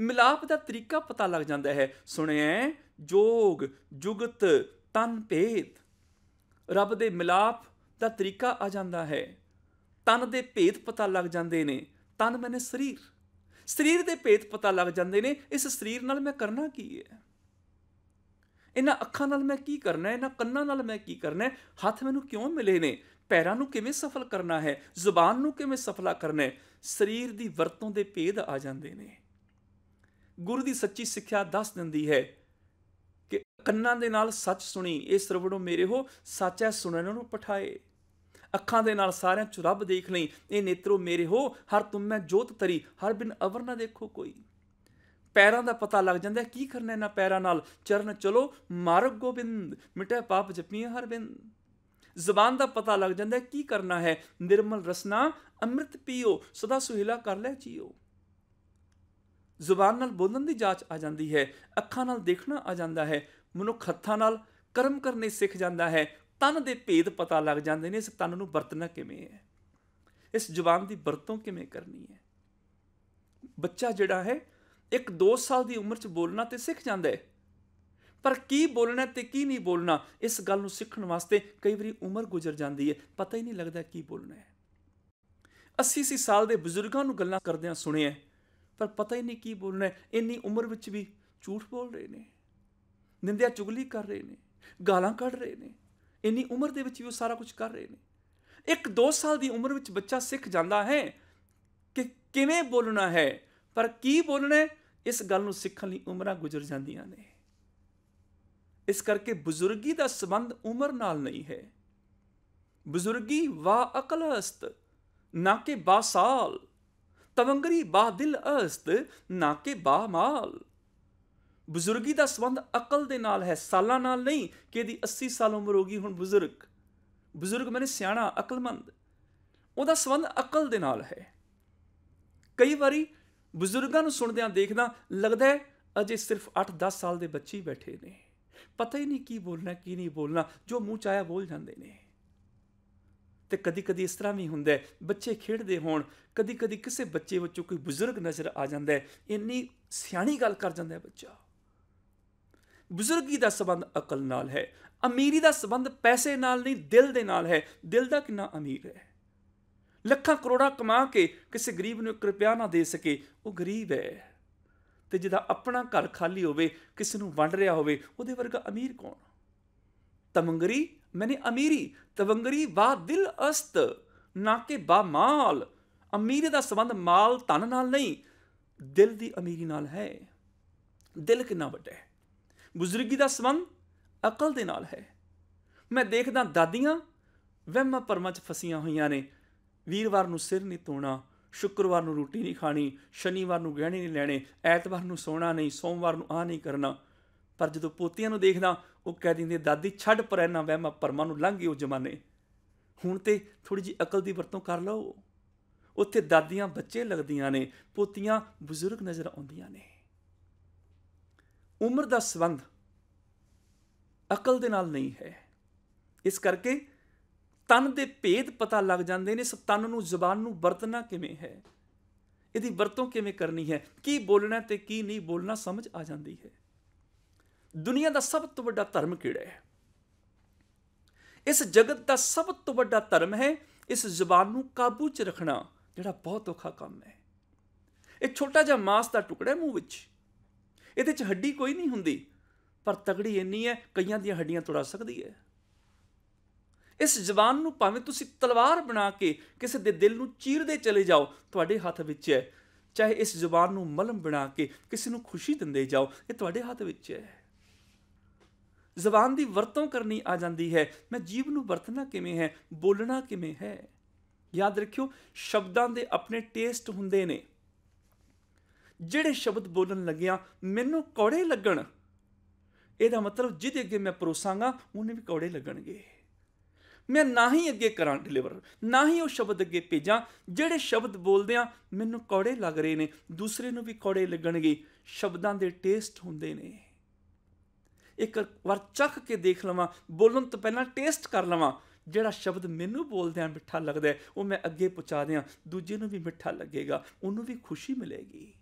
A: ਮਿਲਾਪ ਦਾ ਤਰੀਕਾ ਪਤਾ ਲੱਗ ਜਾਂਦਾ ਹੈ ਸੁਣਿਆ ਜੋਗ ਜੁਗਤ ਤਨ ਭੇਦ ਰੱਬ ਦੇ ਮਿਲਾਪ ਦਾ ਤਰੀਕਾ ਆ ਜਾਂਦਾ ਹੈ ਤਨ ਦੇ ਭੇਦ ਪਤਾ ਲੱਗ ਜਾਂਦੇ ਨੇ ਤਨ ਮੈਨੇ ਸਰੀਰ ਸਰੀਰ ਦੇ ਭੇਤ ਪਤਾ ਲੱਗ ਜਾਂਦੇ ਨੇ ਇਸ ਸਰੀਰ ਨਾਲ ਮੈਂ ਕਰਨਾ ਕੀ ਹੈ ਇਹਨਾਂ ਅੱਖਾਂ ਨਾਲ ਮੈਂ ਕੀ ਕਰਨਾ ਹੈ ਇਹਨਾਂ ਕੰਨਾਂ ਨਾਲ ਮੈਂ ਕੀ ਕਰਨਾ ਹੈ ਹੱਥ ਮੈਨੂੰ ਕਿਉਂ ਮਿਲੇ ਨੇ ਪੈਰਾਂ ਨੂੰ ਕਿਵੇਂ ਸਫਲ ਕਰਨਾ ਹੈ ਜ਼ੁਬਾਨ ਨੂੰ ਕਿਵੇਂ ਸਫਲਾ ਕਰਨਾ ਹੈ ਸਰੀਰ ਦੀ ਵਰਤੋਂ ਦੇ ਭੇਦ ਆ ਜਾਂਦੇ ਨੇ ਗੁਰੂ ਦੀ ਸੱਚੀ ਸਿੱਖਿਆ ਦੱਸ ਦਿੰਦੀ ਹੈ ਕਿ ਕੰਨਾਂ ਦੇ ਨਾਲ ਸੱਚ ਸੁਣੀ ਇਹ ਸਰਵਣੋ ਮੇਰੇ ਹੋ ਸੱਚ ਹੈ ਸੁਣਨ ਨੂੰ ਪਠਾਏ ਅੱਖਾਂ ਦੇ ਨਾਲ ਸਾਰਿਆਂ ਚ ਰੱਬ ਦੇਖ ਲਈ ਇਹ ਨੇਤਰੋ ਮੇਰੇ ਹੋ ਹਰ ਤੁਮ ਮੈਂ ਜੋਤ ਤਰੀ ਹਰ ਬਿਨ ਅਵਰ ਨਾ ਦੇਖੋ ਕੋਈ ਪੈਰਾਂ ਦਾ ਪਤਾ ਲੱਗ ਜਾਂਦਾ ਕੀ ਕਰਨਾ ਇਹਨਾਂ ਪੈਰਾਂ ਨਾਲ ਚਰਨ ਚਲੋ ਮਾਰਗ ਗੋਬਿੰਦ ਮਿਟੇ ਪਾਪ ਜਪੀਏ ਹਰ ਬਿਨ ਜ਼ਬਾਨ ਦਾ ਪਤਾ ਲੱਗ ਜਾਂਦਾ ਕੀ ਕਰਨਾ ਹੈ ਨਿਰਮਲ ਰਸਨਾ ਅੰਮ੍ਰਿਤ ਪੀਓ ਸਦਾ ਸੁਹਿਲਾ ਕਰ ਲੈ ਜੀਓ ਜ਼ੁਬਾਨ ਨਾਲ ਬੋਲਣ ਦੀ ਜਾਂਚ ਆ ਜਾਂਦੀ ਹੈ ਅੱਖਾਂ ਨਾਲ ਦੇਖਣਾ ਆ ਜਾਂਦਾ ਹੈ ਮਨੁੱਖ ਹੱਥਾਂ ਨਾਲ ਕਰਮ ਕਰਨੇ ਸਿੱਖ ਜਾਂਦਾ ਹੈ ਤਨ ਦੇ ਭੇਦ ਪਤਾ ਲੱਗ ਜਾਂਦੇ ਨੇ ਇਸ ਤਨ ਨੂੰ ਵਰਤਣਾ ਕਿਵੇਂ ਹੈ ਇਸ ਜ਼ੁਬਾਨ ਦੀ ਵਰਤੋਂ ਕਿਵੇਂ ਕਰਨੀ ਹੈ ਬੱਚਾ ਜਿਹੜਾ ਹੈ ਇੱਕ 2 ਸਾਲ ਦੀ ਉਮਰ 'ਚ ਬੋਲਣਾ ਤੇ ਸਿੱਖ ਜਾਂਦਾ ਹੈ ਪਰ ਕੀ ਬੋਲਣਾ ਤੇ ਕੀ ਨਹੀਂ ਬੋਲਣਾ ਇਸ ਗੱਲ ਨੂੰ ਸਿੱਖਣ ਵਾਸਤੇ ਕਈ ਵਾਰੀ ਉਮਰ ਗੁਜ਼ਰ ਜਾਂਦੀ ਹੈ ਪਤਾ ਹੀ ਨਹੀਂ ਲੱਗਦਾ ਕੀ ਬੋਲਣਾ ਹੈ 80 ਸੀ ਸਾਲ ਦੇ ਬਜ਼ੁਰਗਾਂ ਨੂੰ ਗੱਲਾਂ ਕਰਦਿਆਂ ਸੁਣਿਆ ਪਰ ਪਤਾ ਹੀ ਨਹੀਂ ਕੀ ਬੋਲਣਾ ਹੈ ਇੰਨੀ ਉਮਰ ਵਿੱਚ ਵੀ ਝੂਠ ਬੋਲ ਰਹੇ ਨੇ ਨਿੰਦਿਆ ਚੁਗਲੀ ਕਰ ਰਹੇ ਨੇ ਗਾਲਾਂ ਕੱਢ ਰਹੇ ਨੇ ਇੰਨੀ ਉਮਰ ਦੇ ਵਿੱਚ ਵੀ ਉਹ ਸਾਰਾ ਕੁਝ ਕਰ ਰਹੇ ਨੇ ਇੱਕ 2 ਸਾਲ ਦੀ ਉਮਰ ਵਿੱਚ ਬੱਚਾ ਸਿੱਖ ਜਾਂਦਾ ਹੈ ਕਿ ਕਿਵੇਂ ਬੋਲਣਾ ਹੈ ਪਰ ਕੀ ਬੋਲਣਾ ਹੈ ਇਸ ਗੱਲ ਨੂੰ ਸਿੱਖਣ ਲਈ ਉਮਰਾਂ ਗੁਜ਼ਰ ਜਾਂਦੀਆਂ ਨੇ ਇਸ ਕਰਕੇ ਬਜ਼ੁਰਗੀ ਦਾ ਸਬੰਧ ਉਮਰ ਨਾਲ ਨਹੀਂ ਹੈ ਬਜ਼ੁਰਗੀ ਵਾ ਅਕਲ ਅਸਤ ਨਾ ਕਿ ਬਾਸਾਲ ਤਵੰਗਰੀ ਬਾ ਦਿਲ ਅਸਤ ਨਾ ਕਿ ਬਾ ਮਾਲ ਬਜ਼ੁਰਗੀ ਦਾ ਸਬੰਧ ਅਕਲ ਦੇ ਨਾਲ ਹੈ ਸਾਲਾਂ ਨਾਲ ਨਹੀਂ ਕਿ ਇਹਦੀ 80 ਸਾਲ ਉਮਰ ਹੋ ਗਈ ਹੁਣ ਬਜ਼ੁਰਗ ਬਜ਼ੁਰਗ ਮੈਨੇ ਸਿਆਣਾ ਅਕਲਮੰਦ ਉਹਦਾ ਸਬੰਧ ਅਕਲ ਦੇ ਨਾਲ ਹੈ ਕਈ ਵਾਰੀ ਬਜ਼ੁਰਗਾਂ ਨੂੰ ਸੁਣਦਿਆਂ ਦੇਖਦਾ ਲੱਗਦਾ ਹੈ ਅਜੇ ਸਿਰਫ 8-10 ਸਾਲ ਦੇ ਬੱਚੇ ਬੈਠੇ ਨੇ ਪਤਾ ਹੀ ਨਹੀਂ ਕੀ ਬੋਲਣਾ ਕੀ ਨਹੀਂ ਬੋਲਣਾ ਜੋ ਮੂੰਹ ਚ ਆਇਆ ਬੋਲ ਜਾਂਦੇ ਨੇ ਤੇ ਕਦੀ-ਕਦੀ ਇਸ ਤਰ੍ਹਾਂ ਵੀ ਹੁੰਦਾ ਬੱਚੇ ਖੇਡਦੇ ਹੋਣ ਕਦੀ-ਕਦੀ ਕਿਸੇ ਬੱਚੇ ਵਿੱਚੋਂ ਕੋਈ ਬਜ਼ੁਰਗ ਨਜ਼ਰ ਆ ਜਾਂਦਾ ਇੰਨੀ ਸਿਆਣੀ ਗੱਲ ਕਰ ਜਾਂਦਾ ਬੱਚਾ ਬਜ਼ੁਰਗੀ ਦਾ ਸਬੰਧ ਅਕਲ ਨਾਲ ਹੈ ਅਮੀਰੀ ਦਾ ਸਬੰਧ ਪੈਸੇ ਨਾਲ ਨਹੀਂ ਦਿਲ ਦੇ ਨਾਲ ਹੈ ਦਿਲ ਦਾ ਕਿੰਨਾ ਅਮੀਰ ਹੈ ਲੱਖਾਂ ਕਰੋੜਾਂ ਕਮਾ ਕੇ ਕਿਸੇ ਗਰੀਬ ਨੂੰ ਕਿਰਪਿਆ ਨਾ ਦੇ ਸਕੇ ਉਹ ਗਰੀਬ ਹੈ ਤੇ ਜਿਹਦਾ ਆਪਣਾ ਘਰ ਖਾਲੀ ਹੋਵੇ ਕਿਸੇ ਨੂੰ ਵੰਡ ਰਿਹਾ ਹੋਵੇ ਉਹਦੇ ਵਰਗਾ ਅਮੀਰ ਕੌਣ ਤਮੰਗਰੀ ਮੈਨੇ ਅਮੀਰੀ ਤਵੰਗਰੀ ਵਾ ਦਿਲ ਅਸਤ ਨਾ ਕਿ ਬਾ ਮਾਲ ਅਮੀਰ ਦਾ ਸਬੰਧ ਮਾਲ ਧਨ ਨਾਲ ਨਹੀਂ ਦਿਲ ਦੀ ਅਮੀਰੀ ਨਾਲ ਹੈ ਦਿਲ ਕਿੰਨਾ ਵੱਡਾ ਹੈ ਬਜ਼ੁਰਗੀ ਦਾ ਸੰਬੰਧ ਅਕਲ ਦੇ ਨਾਲ ਹੈ ਮੈਂ ਦੇਖਦਾ ਦਾਦੀਆਂ ਵਹਿਮਾਂ ਪਰਮਾਂ 'ਚ ਫਸੀਆਂ ਹੋਈਆਂ ਨੇ ਵੀਰਵਾਰ ਨੂੰ ਸਿਰ ਨਹੀਂ ਧੋਣਾ ਸ਼ੁੱਕਰਵਾਰ ਨੂੰ ਰੋਟੀ ਨਹੀਂ ਖਾਣੀ ਸ਼ਨੀਵਾਰ ਨੂੰ ਗਹਿਣੇ ਨਹੀਂ ਲੈਣੇ ਐਤਵਾਰ ਨੂੰ ਸੋਣਾ ਨਹੀਂ ਸੋਮਵਾਰ ਨੂੰ ਆ ਨਹੀਂ ਕਰਨਾ ਪਰ ਜਦੋਂ ਪੋਤੀਆਂ ਨੂੰ ਦੇਖਦਾ ਉਹ ਕਹਿ ਦਿੰਦੇ ਦਾਦੀ ਛੱਡ ਪਰੈਨਾ ਵਹਿਮਾਂ ਪਰਮਾਂ ਨੂੰ ਲੰਘੀ ਉਹ ਜਮਾਨੇ ਹੁਣ ਤੇ ਥੋੜੀ ਜੀ ਅਕਲ ਦੀ ਵਰਤੋਂ ਕਰ ਲਓ ਉੱਥੇ ਦਾਦੀਆਂ ਬੱਚੇ ਲੱਗਦੀਆਂ ਨੇ ਪੋਤੀਆਂ ਬਜ਼ੁਰਗ ਨਜ਼ਰ ਆਉਂਦੀਆਂ ਨੇ ਉਮਰ ਦਾ ਸੰਬੰਧ ਅਕਲ ਦੇ ਨਾਲ ਨਹੀਂ ਹੈ ਇਸ ਕਰਕੇ ਤਨ ਦੇ ਭੇਦ ਪਤਾ ਲੱਗ ਜਾਂਦੇ ਨੇ ਸ ਤਨ ਨੂੰ ਜ਼ਬਾਨ ਨੂੰ ਵਰਤਣਾ ਕਿਵੇਂ ਹੈ ਇਹਦੀ ਵਰਤੋਂ ਕਿਵੇਂ ਕਰਨੀ ਹੈ ਕੀ ਬੋਲਣਾ ਤੇ ਕੀ ਨਹੀਂ ਬੋਲਣਾ ਸਮਝ ਆ ਜਾਂਦੀ ਹੈ ਦੁਨੀਆ ਦਾ ਸਭ ਤੋਂ ਵੱਡਾ ਧਰਮ ਕਿਹੜਾ ਹੈ ਇਸ ਜਗਤ ਦਾ ਸਭ ਤੋਂ ਵੱਡਾ ਧਰਮ ਹੈ ਇਸ ਜ਼ਬਾਨ ਨੂੰ ਕਾਬੂ 'ਚ ਰੱਖਣਾ ਜਿਹੜਾ ਬਹੁਤ ਔਖਾ ਕੰਮ ਹੈ ਇਹ ਛੋਟਾ ਜਿਹਾ ਮਾਸ ਦਾ ਟੁਕੜਾ ਮੂੰਹ ਵਿੱਚ ਇਹਦੇ 'ਚ ਹੱਡੀ ਕੋਈ ਨਹੀਂ ਹੁੰਦੀ ਪਰ ਤਗੜੀ ਇੰਨੀ ਹੈ ਕਈਆਂ ਦੀਆਂ ਹੱਡੀਆਂ ਤੋੜਾ ਸਕਦੀ ਹੈ ਇਸ ਜ਼ਬਾਨ ਨੂੰ ਭਾਵੇਂ ਤੁਸੀਂ ਤਲਵਾਰ ਬਣਾ ਕੇ ਕਿਸੇ ਦੇ ਦਿਲ ਨੂੰ ਚੀਰਦੇ ਚਲੇ ਜਾਓ ਤੁਹਾਡੇ ਹੱਥ ਵਿੱਚ ਹੈ ਚਾਹੇ ਇਸ ਜ਼ਬਾਨ ਨੂੰ ਮਲਮ ਬਣਾ ਕੇ ਕਿਸੇ ਨੂੰ ਖੁਸ਼ੀ ਦਿੰਦੇ ਜਾਓ ਇਹ ਤੁਹਾਡੇ ਹੱਥ ਵਿੱਚ ਹੈ ਜ਼ਬਾਨ ਦੀ ਵਰਤੋਂ ਕਰਨੀ ਆ ਜਾਂਦੀ ਹੈ ਮੈਂ ਜੀਵ ਨੂੰ ਵਰਤਣਾ ਕਿਵੇਂ ਹੈ ਬੋਲਣਾ ਕਿਵੇਂ ਹੈ ਯਾਦ ਰੱਖਿਓ ਸ਼ਬਦਾਂ ਦੇ ਆਪਣੇ ਟੇਸਟ ਹੁੰਦੇ ਨੇ ਜਿਹੜੇ ਸ਼ਬਦ ਬੋਲਣ ਲੱਗਿਆ ਮੈਨੂੰ ਕੌੜੇ ਲੱਗਣ ਇਹਦਾ ਮਤਲਬ ਜਿਹਦੇ ਅੱਗੇ ਮੈਂ ਪਰੋਸਾਂਗਾ ਉਹਨੇ ਵੀ ਕੌੜੇ ਲੱਗਣਗੇ ਮੈਂ ਨਾ ਹੀ ਅੱਗੇ ਕਰਾਂ ਡਿਲੀਵਰ ਨਾ ਹੀ ਉਹ ਸ਼ਬਦ ਅੱਗੇ ਭੇਜਾਂ ਜਿਹੜੇ ਸ਼ਬਦ ਬੋਲਦੇ ਆ ਮੈਨੂੰ ਕੌੜੇ ਲੱਗ ਰਹੇ ਨੇ ਦੂਸਰੇ ਨੂੰ ਵੀ ਕੌੜੇ ਲੱਗਣਗੇ ਸ਼ਬਦਾਂ ਦੇ ਟੇਸਟ ਹੁੰਦੇ ਨੇ ਇੱਕ ਵਾਰ ਚੱਖ ਕੇ ਦੇਖ ਲਵਾਂ ਬੋਲਣ ਤੋਂ ਪਹਿਲਾਂ ਟੇਸਟ ਕਰ ਲਵਾਂ ਜਿਹੜਾ ਸ਼ਬਦ ਮੈਨੂੰ ਬੋਲਦਿਆਂ ਮਿੱਠਾ ਲੱਗਦਾ ਉਹ ਮੈਂ ਅੱਗੇ ਪਹੁੰਚਾ ਦਿਆਂ ਦੂਜੇ ਨੂੰ ਵੀ ਮਿੱਠਾ ਲੱਗੇਗਾ ਉਹਨੂੰ ਵੀ ਖੁਸ਼ੀ ਮਿਲੇਗੀ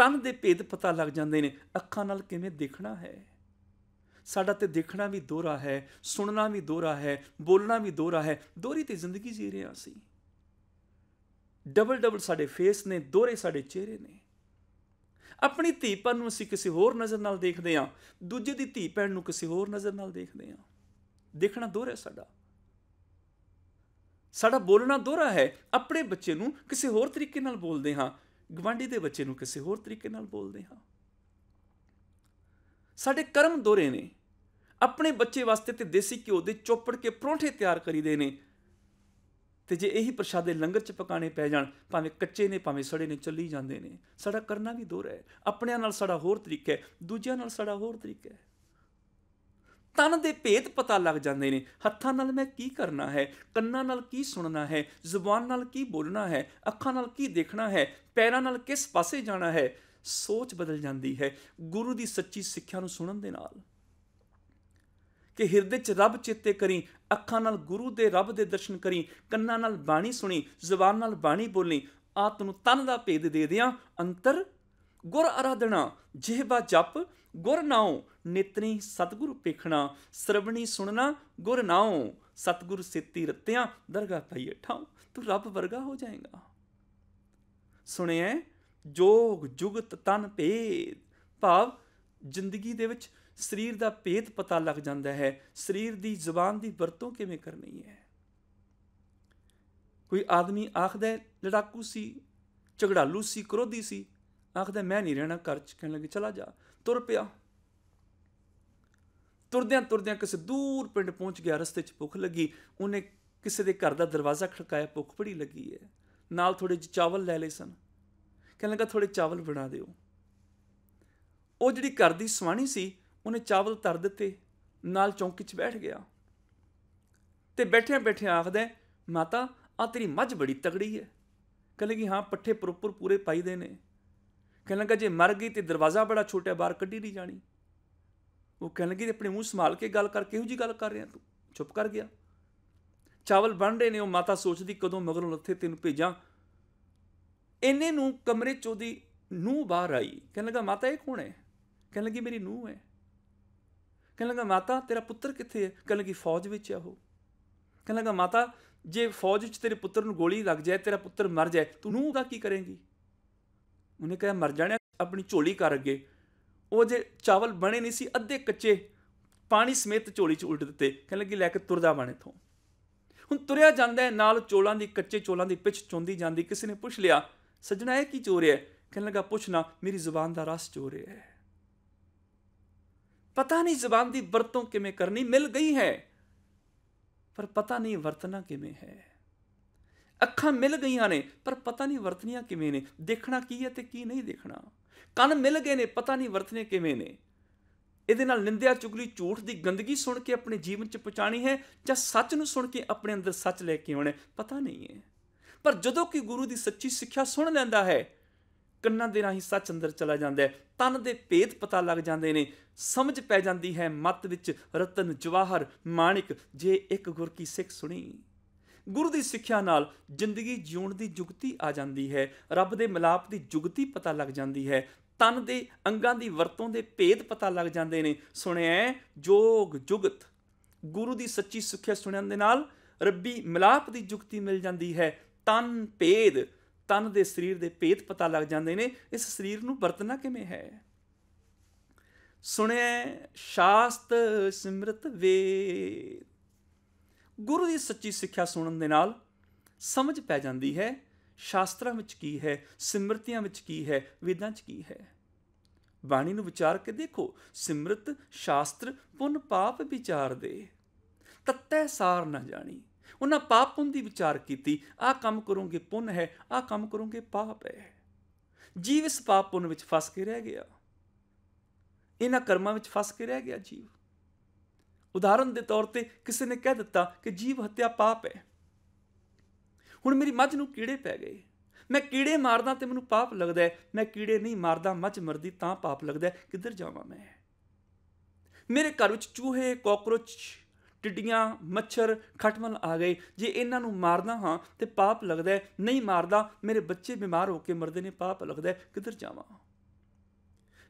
A: ਤਨ ਦੇ ਭੇਦ ਪਤਾ ਲੱਗ ਜਾਂਦੇ ਨੇ ਅੱਖਾਂ ਨਾਲ ਕਿਵੇਂ ਦੇਖਣਾ ਹੈ ਸਾਡਾ ਤੇ ਦੇਖਣਾ ਵੀ ਦੋਹਰਾ ਹੈ ਸੁਣਨਾ ਵੀ ਦੋਹਰਾ ਹੈ ਬੋਲਣਾ ਵੀ ਦੋਹਰਾ ਹੈ ਦੋਹਰੀ ਤੇ ਜ਼ਿੰਦਗੀ ਜੀ ਰਹੇ ਅਸੀਂ ਡਬਲ ਡਬਲ ਸਾਡੇ ਫੇਸ ਨੇ ਦੋਹਰੇ ਸਾਡੇ ਚਿਹਰੇ ਨੇ ਆਪਣੀ ਧੀ ਪਰ ਨੂੰ ਅਸੀਂ ਕਿਸੇ ਹੋਰ ਨਜ਼ਰ ਨਾਲ ਦੇਖਦੇ ਆ ਦੂਜੇ ਦੀ ਧੀ ਭੈਣ ਨੂੰ ਕਿਸੇ ਹੋਰ ਨਜ਼ਰ ਨਾਲ ਦੇਖਦੇ ਆ ਦੇਖਣਾ ਦੋਹਰਾ ਸਾਡਾ ਸਾਡਾ ਬੋਲਣਾ ਦੋਹਰਾ ਹੈ ਆਪਣੇ ਬੱਚੇ ਨੂੰ ਕਿਸੇ ਹੋਰ ਤਰੀਕੇ ਨਾਲ ਬੋਲਦੇ ਹਾਂ ਗਵਾਂਢੀ ਦੇ ਬੱਚੇ ਨੂੰ ਕਿਸੇ ਹੋਰ ਤਰੀਕੇ ਨਾਲ ਬੋਲਦੇ ਹਾਂ ਸਾਡੇ ਕਰਮ ਦੋਰੇ ਨੇ ਆਪਣੇ ਬੱਚੇ ਵਾਸਤੇ ਤੇ ਦੇਸੀ ਘਿਓ ਦੇ ਚੋਪੜ ਕੇ ਪਰੌਂਠੇ ਤਿਆਰ ਕਰੀਦੇ ਨੇ ਤੇ ਜੇ ਇਹੀ ਪ੍ਰਸ਼ਾਦੇ ਲੰਗਰ ਚ ਪਕਾਣੇ ਪੈ ਜਾਣ ਭਾਵੇਂ ਕੱਚੇ ਨੇ ਭਾਵੇਂ ਸੜੇ ਨੇ ਚੱਲੀ ਜਾਂਦੇ ਨੇ ਸਾਡਾ ਕਰਨਾ ਵੀ ਦੋਰਾ ਹੈ ਆਪਣਿਆਂ ਨਾਲ ਸਾਡਾ ਹੋਰ ਤਰੀਕਾ ਹੈ ਦੂਜਿਆਂ ਨਾਲ ਸਾਡਾ ਹੋਰ ਤਰੀਕਾ ਹੈ ਤਨ ਦੇ ਭੇਤ ਪਤਾ ਲੱਗ ਜਾਂਦੇ ਨੇ ਹੱਥਾਂ ਨਾਲ ਮੈਂ ਕੀ ਕਰਨਾ ਹੈ ਕੰਨਾਂ ਨਾਲ ਕੀ ਸੁਣਨਾ ਹੈ ਜ਼ੁਬਾਨ ਨਾਲ ਕੀ ਬੋਲਣਾ ਹੈ ਅੱਖਾਂ ਨਾਲ ਕੀ ਦੇਖਣਾ ਹੈ ਪੈਰਾਂ ਨਾਲ ਕਿਸ ਪਾਸੇ ਜਾਣਾ ਹੈ ਸੋਚ ਬਦਲ ਜਾਂਦੀ ਹੈ ਗੁਰੂ ਦੀ ਸੱਚੀ ਸਿੱਖਿਆ ਨੂੰ ਸੁਣਨ ਦੇ ਨਾਲ ਕਿ ਹਿਰਦੇ 'ਚ ਰੱਬ ਚੇਤੇ ਕਰੀ ਅੱਖਾਂ ਨਾਲ ਗੁਰੂ ਦੇ ਰੱਬ ਦੇ ਦਰਸ਼ਨ ਕਰੀ ਕੰਨਾਂ ਨਾਲ ਬਾਣੀ ਸੁਣੀ ਜ਼ੁਬਾਨ ਨਾਲ ਬਾਣੀ ਬੋਲੀ ਆਤ ਨੂੰ ਤਨ ਦਾ ਭੇਦ ਦੇ ਦਿਆਂ ਅੰਤਰ ਗੁਰ ਅਰਾਧਨਾ ਜਿਹਬਾ ਜਪ ਗੁਰ ਨਾਉ ਨਿਤਨੀ ਸਤਗੁਰੂ ਪੇਖਣਾ ਸਰਬਣੀ ਸੁਣਨਾ ਗੁਰ ਨਾਉ ਸਤਿਗੁਰ ਸਿੱਤੀ ਰਤਿਆਂ ਦਰਗਾਹ ਪਈ ਠਾਉ ਤੂੰ ਰੱਬ ਵਰਗਾ ਹੋ ਜਾਏਗਾ ਸੁਣਿਆ ਜੋਗ ਜੁਗਤ ਤਨ ਭੇਦ ਭਾਵ ਜ਼ਿੰਦਗੀ ਦੇ ਵਿੱਚ ਸਰੀਰ ਦਾ ਭੇਦ ਪਤਾ ਲੱਗ ਜਾਂਦਾ ਹੈ ਸਰੀਰ ਦੀ ਜ਼ੁਬਾਨ ਦੀ ਵਰਤੋਂ ਕਿਵੇਂ ਕਰਨੀ ਹੈ ਕੋਈ ਆਦਮੀ ਆਖਦਾ ਲੜਾਕੂ ਸੀ ਝਗੜਾਲੂ ਸੀ ਕਰੋਧੀ ਸੀ ਆਖਦਾ ਮੈਂ ਨਹੀਂ ਰਹਿਣਾ ਕਰ ਚ ਕਹਿਣ ਲੱਗੇ ਚਲਾ ਜਾ ਤੁਰ ਪਿਆ ਤੁਰਦਿਆਂ ਤੁਰਦਿਆਂ ਕਿਸੇ ਦੂਰ ਪਿੰਡ ਪਹੁੰਚ ਗਿਆ ਰਸਤੇ 'ਚ ਭੁੱਖ ਲੱਗੀ ਉਹਨੇ ਕਿਸੇ ਦੇ ਘਰ ਦਾ ਦਰਵਾਜ਼ਾ ਖੜਕਾਇਆ ਭੁੱਖ ਬੜੀ ਲੱਗੀ ਹੈ ਨਾਲ ਥੋੜੇ ਜਿਹੇ ਚਾਵਲ ਲੈ ਲਏ ਸਨ ਕਹਿਣ ਲੱਗਾ ਥੋੜੇ ਚਾਵਲ ਬਣਾ ਦਿਓ ਉਹ ਜਿਹੜੀ ਘਰ ਦੀ ਸਵਾਣੀ ਸੀ ਉਹਨੇ ਚਾਵਲ ਤਰ ਦਿੱਤੇ ਨਾਲ ਚੌਂਕੀ 'ਚ ਬੈਠ ਗਿਆ ਤੇ ਬੈਠਿਆਂ ਬੈਠਿਆਂ ਆਖਦਾ ਮਾਤਾ ਆ ਤੇਰੀ ਮੱਝ ਬੜੀ ਤਗੜੀ ਹੈ ਕਹਿੰਦੇ ਕਿ ਹਾਂ ਪੱਠੇ ਪ੍ਰੋਪਰ ਪੂਰੇ ਪਾਈਦੇ ਨੇ ਕਹਿ ਲੱਗਾ ਜੇ ਮਰ ਗਈ ਤੇ ਦਰਵਾਜ਼ਾ ਬੜਾ ਛੋਟਾ ਬਾਹਰ ਕੱਢੀ ਨਹੀਂ ਜਾਣੀ ਉਹ ਕਹਿ ਲੱਗੀ ਤੇ ਆਪਣੇ ਮੂੰਹ ਸੰਭਾਲ ਕੇ ਗੱਲ ਕਰ ਕਿਹੋ ਜੀ ਗੱਲ ਕਰ ਰਿਹਾ ਤੂੰ ਚੁੱਪ ਕਰ ਗਿਆ ਚਾਵਲ ਬਣ ਰਹੇ ਨੇ ਉਹ ਮਾਤਾ ਸੋਚਦੀ ਕਦੋਂ ਮਗਰੋਂ ਲੱਥੇ ਤੈਨੂੰ ਭੇਜਾਂ ਇੰਨੇ ਨੂੰ ਕਮਰੇ ਚੋਂ ਦੀ ਨੂੰ ਬਾਹਰ ਆਈ ਕਹਿ ਲੱਗਾ ਮਾਤਾ ਇਹ ਕੌਣ ਹੈ ਕਹਿ ਲੱਗੀ ਮੇਰੀ ਨੂੰ ਹੈ ਕਹਿ ਲੱਗਾ ਮਾਤਾ ਤੇਰਾ ਪੁੱਤਰ ਕਿੱਥੇ ਹੈ ਕਹਿ ਲੱਗੀ ਫੌਜ ਵਿੱਚ ਹੈ ਉਹ ਕਹਿ ਲੱਗਾ ਮਾਤਾ ਜੇ ਫੌਜ ਵਿੱਚ ਤੇਰੇ ਪੁੱਤਰ ਨੂੰ ਗੋਲੀ ਲੱਗ ਜਾਏ ਤੇਰਾ ਪੁੱਤਰ ਮਰ ਜਾਏ ਤੂੰ ਨੂੰ ਦਾ ਕੀ ਕਰੇਂਗੀ ਉਹਨੇ ਕਿਹਾ ਮਰ ਜਾਣੇ ਆਪਣੀ ਝੋਲੀ ਕਰ ਅੱਗੇ ਉਹ ਜੇ ਚਾਵਲ ਬਣੇ ਨਹੀਂ ਸੀ ਅੱਧੇ ਕੱਚੇ ਪਾਣੀ ਸਮੇਤ ਝੋਲੀ 'ਚ ਉਲਟ ਦਿੱਤੇ ਕਹਿਣ ਲੱਗੀ ਲੈ ਕੇ ਤੁਰਦਾ ਬਣੇ ਤੋਂ ਹੁਣ ਤੁਰਿਆ ਜਾਂਦਾ ਹੈ ਨਾਲ ਚੋਲਾਂ ਦੀ ਕੱਚੇ ਚੋਲਾਂ ਦੀ ਪਿੱਛ ਚੁੰਦੀ ਜਾਂਦੀ ਕਿਸੇ ਨੇ ਪੁੱਛ ਲਿਆ ਸੱਜਣਾ ਇਹ ਕੀ ਚੋਰਿਆ ਕਹਿਣ ਲੱਗਾ ਪੁੱਛਣਾ ਮੇਰੀ ਜ਼ੁਬਾਨ ਦਾ ਰਸ ਚੋਰਿਆ ਹੈ ਪਤਾ ਨਹੀਂ ਜ਼ੁਬਾਨ ਦੀ ਵਰਤੋਂ ਕਿਵੇਂ ਕਰਨੀ ਮਿਲ ਗਈ ਹੈ ਪਰ ਪਤਾ ਨਹੀਂ ਵਰਤਣਾ ਕਿਵੇਂ ਹੈ ਅੱਖਾਂ ਮਿਲ ਗਈਆਂ ਨੇ ਪਰ ਪਤਾ ਨਹੀਂ ਵਰਤਨੀਆਂ ਕਿਵੇਂ ਨੇ ਦੇਖਣਾ ਕੀ ਹੈ ਤੇ ਕੀ ਨਹੀਂ ਦੇਖਣਾ ਕੰਨ ਮਿਲ ਗਏ ਨੇ ਪਤਾ ਨਹੀਂ ਵਰਤਨੇ ਕਿਵੇਂ ਨੇ ਇਹਦੇ ਨਾਲ ਨਿੰਦਿਆ ਚੁਗਲੀ ਝੂਠ ਦੀ ਗੰਦਗੀ ਸੁਣ ਕੇ ਆਪਣੇ ਜੀਵਨ 'ਚ ਪਹੁੰਚਾਣੀ ਹੈ ਜਾਂ ਸੱਚ ਨੂੰ ਸੁਣ ਕੇ ਆਪਣੇ ਅੰਦਰ ਸੱਚ ਲੈ ਕੇ ਆਉਣਾ ਪਤਾ ਨਹੀਂ ਹੈ ਪਰ ਜਦੋਂ ਕਿ ਗੁਰੂ ਦੀ ਸੱਚੀ ਸਿੱਖਿਆ ਸੁਣ ਲੈਂਦਾ ਹੈ ਕੰਨਾਂ ਦੇ ਰਾਹੀਂ ਸੱਚ ਅੰਦਰ ਚਲਾ ਜਾਂਦਾ ਹੈ ਤਨ ਦੇ ਭੇਦ ਪਤਾ ਲੱਗ ਜਾਂਦੇ ਨੇ ਸਮਝ ਪੈ ਜਾਂਦੀ ਹੈ ਮਤ ਵਿੱਚ ਰਤਨ ਜਵਾਹਰ ਮਾਣਿਕ ਜੇ ਇੱਕ ਗੁਰ ਕੀ ਸਿੱਖ ਸੁਣੀ ਗੁਰੂ ਦੀ ਸਿੱਖਿਆ ਨਾਲ ਜ਼ਿੰਦਗੀ ਜਿਉਣ ਦੀ ਜੁਗਤੀ ਆ ਜਾਂਦੀ ਹੈ ਰੱਬ ਦੇ ਮਿਲਾਪ ਦੀ ਜੁਗਤੀ ਪਤਾ ਲੱਗ ਜਾਂਦੀ ਹੈ ਤਨ ਦੇ ਅੰਗਾਂ ਦੀ ਵਰਤੋਂ ਦੇ ਭੇਦ ਪਤਾ ਲੱਗ ਜਾਂਦੇ ਨੇ ਸੁਣਿਆ ਜੋਗ ਜੁਗਤ ਗੁਰੂ ਦੀ ਸੱਚੀ ਸਿੱਖਿਆ ਸੁਣਨ ਦੇ ਨਾਲ ਰੱਬੀ ਮਿਲਾਪ ਦੀ ਜੁਗਤੀ ਮਿਲ ਜਾਂਦੀ ਹੈ ਤਨ ਭੇਦ ਤਨ ਦੇ ਸਰੀਰ ਦੇ ਭੇਦ ਪਤਾ ਲੱਗ ਜਾਂਦੇ ਨੇ ਇਸ ਸਰੀਰ ਨੂੰ ਵਰਤਣਾ ਕਿਵੇਂ ਹੈ ਸੁਣਿਆ ਸ਼ਾਸਤ ਸਿਮਰਤ ਵੇਦ ਗੁਰੂ ਦੀ ਸੱਚੀ ਸਿੱਖਿਆ ਸੁਣਨ ਦੇ ਨਾਲ ਸਮਝ ਪੈ ਜਾਂਦੀ ਹੈ ਸ਼ਾਸਤਰਾਂ ਵਿੱਚ ਕੀ ਹੈ ਸਿਮਰਤੀਆਂ ਵਿੱਚ ਕੀ ਹੈ ਵੇਦਾਂ 'ਚ ਕੀ ਹੈ ਬਾਣੀ ਨੂੰ ਵਿਚਾਰ ਕੇ ਦੇਖੋ ਸਿਮਰਤ ਸ਼ਾਸਤਰ ਪੁੰਨ ਪਾਪ ਵਿਚਾਰ ਦੇ ਤੱਤੈ ਸਾਰ ਨਾ ਜਾਣੀ ਉਹਨਾਂ ਪਾਪ ਪੁੰਨ ਦੀ ਵਿਚਾਰ ਕੀਤੀ ਆ ਕੰਮ ਕਰੋਗੇ ਪੁੰਨ ਹੈ ਆ ਕੰਮ ਕਰੋਗੇ ਪਾਪ ਹੈ ਜੀਵ ਇਸ ਪਾਪ ਪੁੰਨ ਵਿੱਚ ਫਸ ਕੇ ਰਹਿ ਗਿਆ ਇਹਨਾਂ ਕਰਮਾਂ ਵਿੱਚ ਫਸ ਕੇ ਰਹਿ ਗਿਆ ਜੀਵ ਉਦਾਹਰਨ ਦੇ ਤੌਰ ਤੇ ਕਿਸੇ ਨੇ ਕਹਿ ਦਿੱਤਾ ਕਿ ਜੀਵ ਹੱਤਿਆ ਪਾਪ ਹੈ ਹੁਣ ਮੇਰੀ ਮੱਝ ਨੂੰ ਕੀੜੇ ਪੈ ਗਏ ਮੈਂ ਕੀੜੇ ਮਾਰਦਾ ਤੇ ਮੈਨੂੰ ਪਾਪ ਲੱਗਦਾ ਹੈ ਮੈਂ ਕੀੜੇ ਨਹੀਂ ਮਾਰਦਾ ਮੱਝ ਮਰਦੀ ਤਾਂ ਪਾਪ ਲੱਗਦਾ ਹੈ ਕਿੱਧਰ ਜਾਵਾਂ ਮੈਂ ਮੇਰੇ ਘਰ ਵਿੱਚ ਚੂਹੇ ਕਾਕਰੋਚ ਟਿੱਡੀਆਂ ਮੱਛਰ ਖਟਮਲ ਆ ਗਏ ਜੇ ਇਹਨਾਂ ਨੂੰ ਮਾਰਦਾ ਹਾਂ ਤੇ ਪਾਪ ਲੱਗਦਾ ਹੈ ਨਹੀਂ ਮਾਰਦਾ ਮੇਰੇ ਬੱਚੇ ਬਿਮਾਰ ਹੋ ਕੇ ਮਰਦੇ ਨੇ ਪਾਪ ਲੱਗਦਾ ਹੈ ਕਿੱਧਰ ਜਾਵਾਂ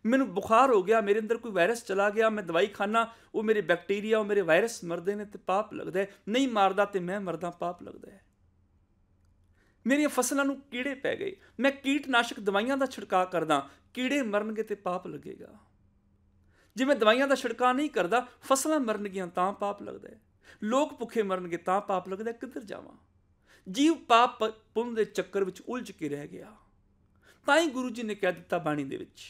A: ਮੈਨੂੰ ਬੁਖਾਰ ਹੋ ਗਿਆ ਮੇਰੇ ਅੰਦਰ ਕੋਈ ਵਾਇਰਸ ਚਲਾ ਗਿਆ ਮੈਂ ਦਵਾਈ ਖਾਣਾ ਉਹ ਮੇਰੇ ਬੈਕਟੀਰੀਆ ਉਹ ਮੇਰੇ ਵਾਇਰਸ ਮਰਦੇ ਨੇ ਤੇ ਪਾਪ ਲੱਗਦਾ ਨਹੀਂ ਮਾਰਦਾ ਤੇ ਮੈਂ ਮਰਦਾ ਪਾਪ ਲੱਗਦਾ ਹੈ ਮੇਰੀਆਂ ਫਸਲਾਂ ਨੂੰ ਕੀੜੇ ਪੈ ਗਏ ਮੈਂ ਕੀਟਨਾਸ਼ਕ ਦਵਾਈਆਂ ਦਾ ਛਿੜਕਾ ਕਰਦਾ ਕੀੜੇ ਮਰਨਗੇ ਤੇ ਪਾਪ ਲੱਗੇਗਾ ਜੇ ਮੈਂ ਦਵਾਈਆਂ ਦਾ ਛਿੜਕਾ ਨਹੀਂ ਕਰਦਾ ਫਸਲਾਂ ਮਰਨਗੀਆਂ ਤਾਂ ਪਾਪ ਲੱਗਦਾ ਹੈ ਲੋਕ ਭੁੱਖੇ ਮਰਨਗੇ ਤਾਂ ਪਾਪ ਲੱਗਦਾ ਕਿੱਧਰ ਜਾਵਾਂ ਜੀਵ ਪਾਪ ਪੁੰਨ ਦੇ ਚੱਕਰ ਵਿੱਚ ਉਲਝ ਕੇ ਰਹਿ ਗਿਆ ਤਾਂ ਹੀ ਗੁਰੂ ਜੀ ਨੇ ਕਹਿ ਦਿੱਤਾ ਬਾਣੀ ਦੇ ਵਿੱਚ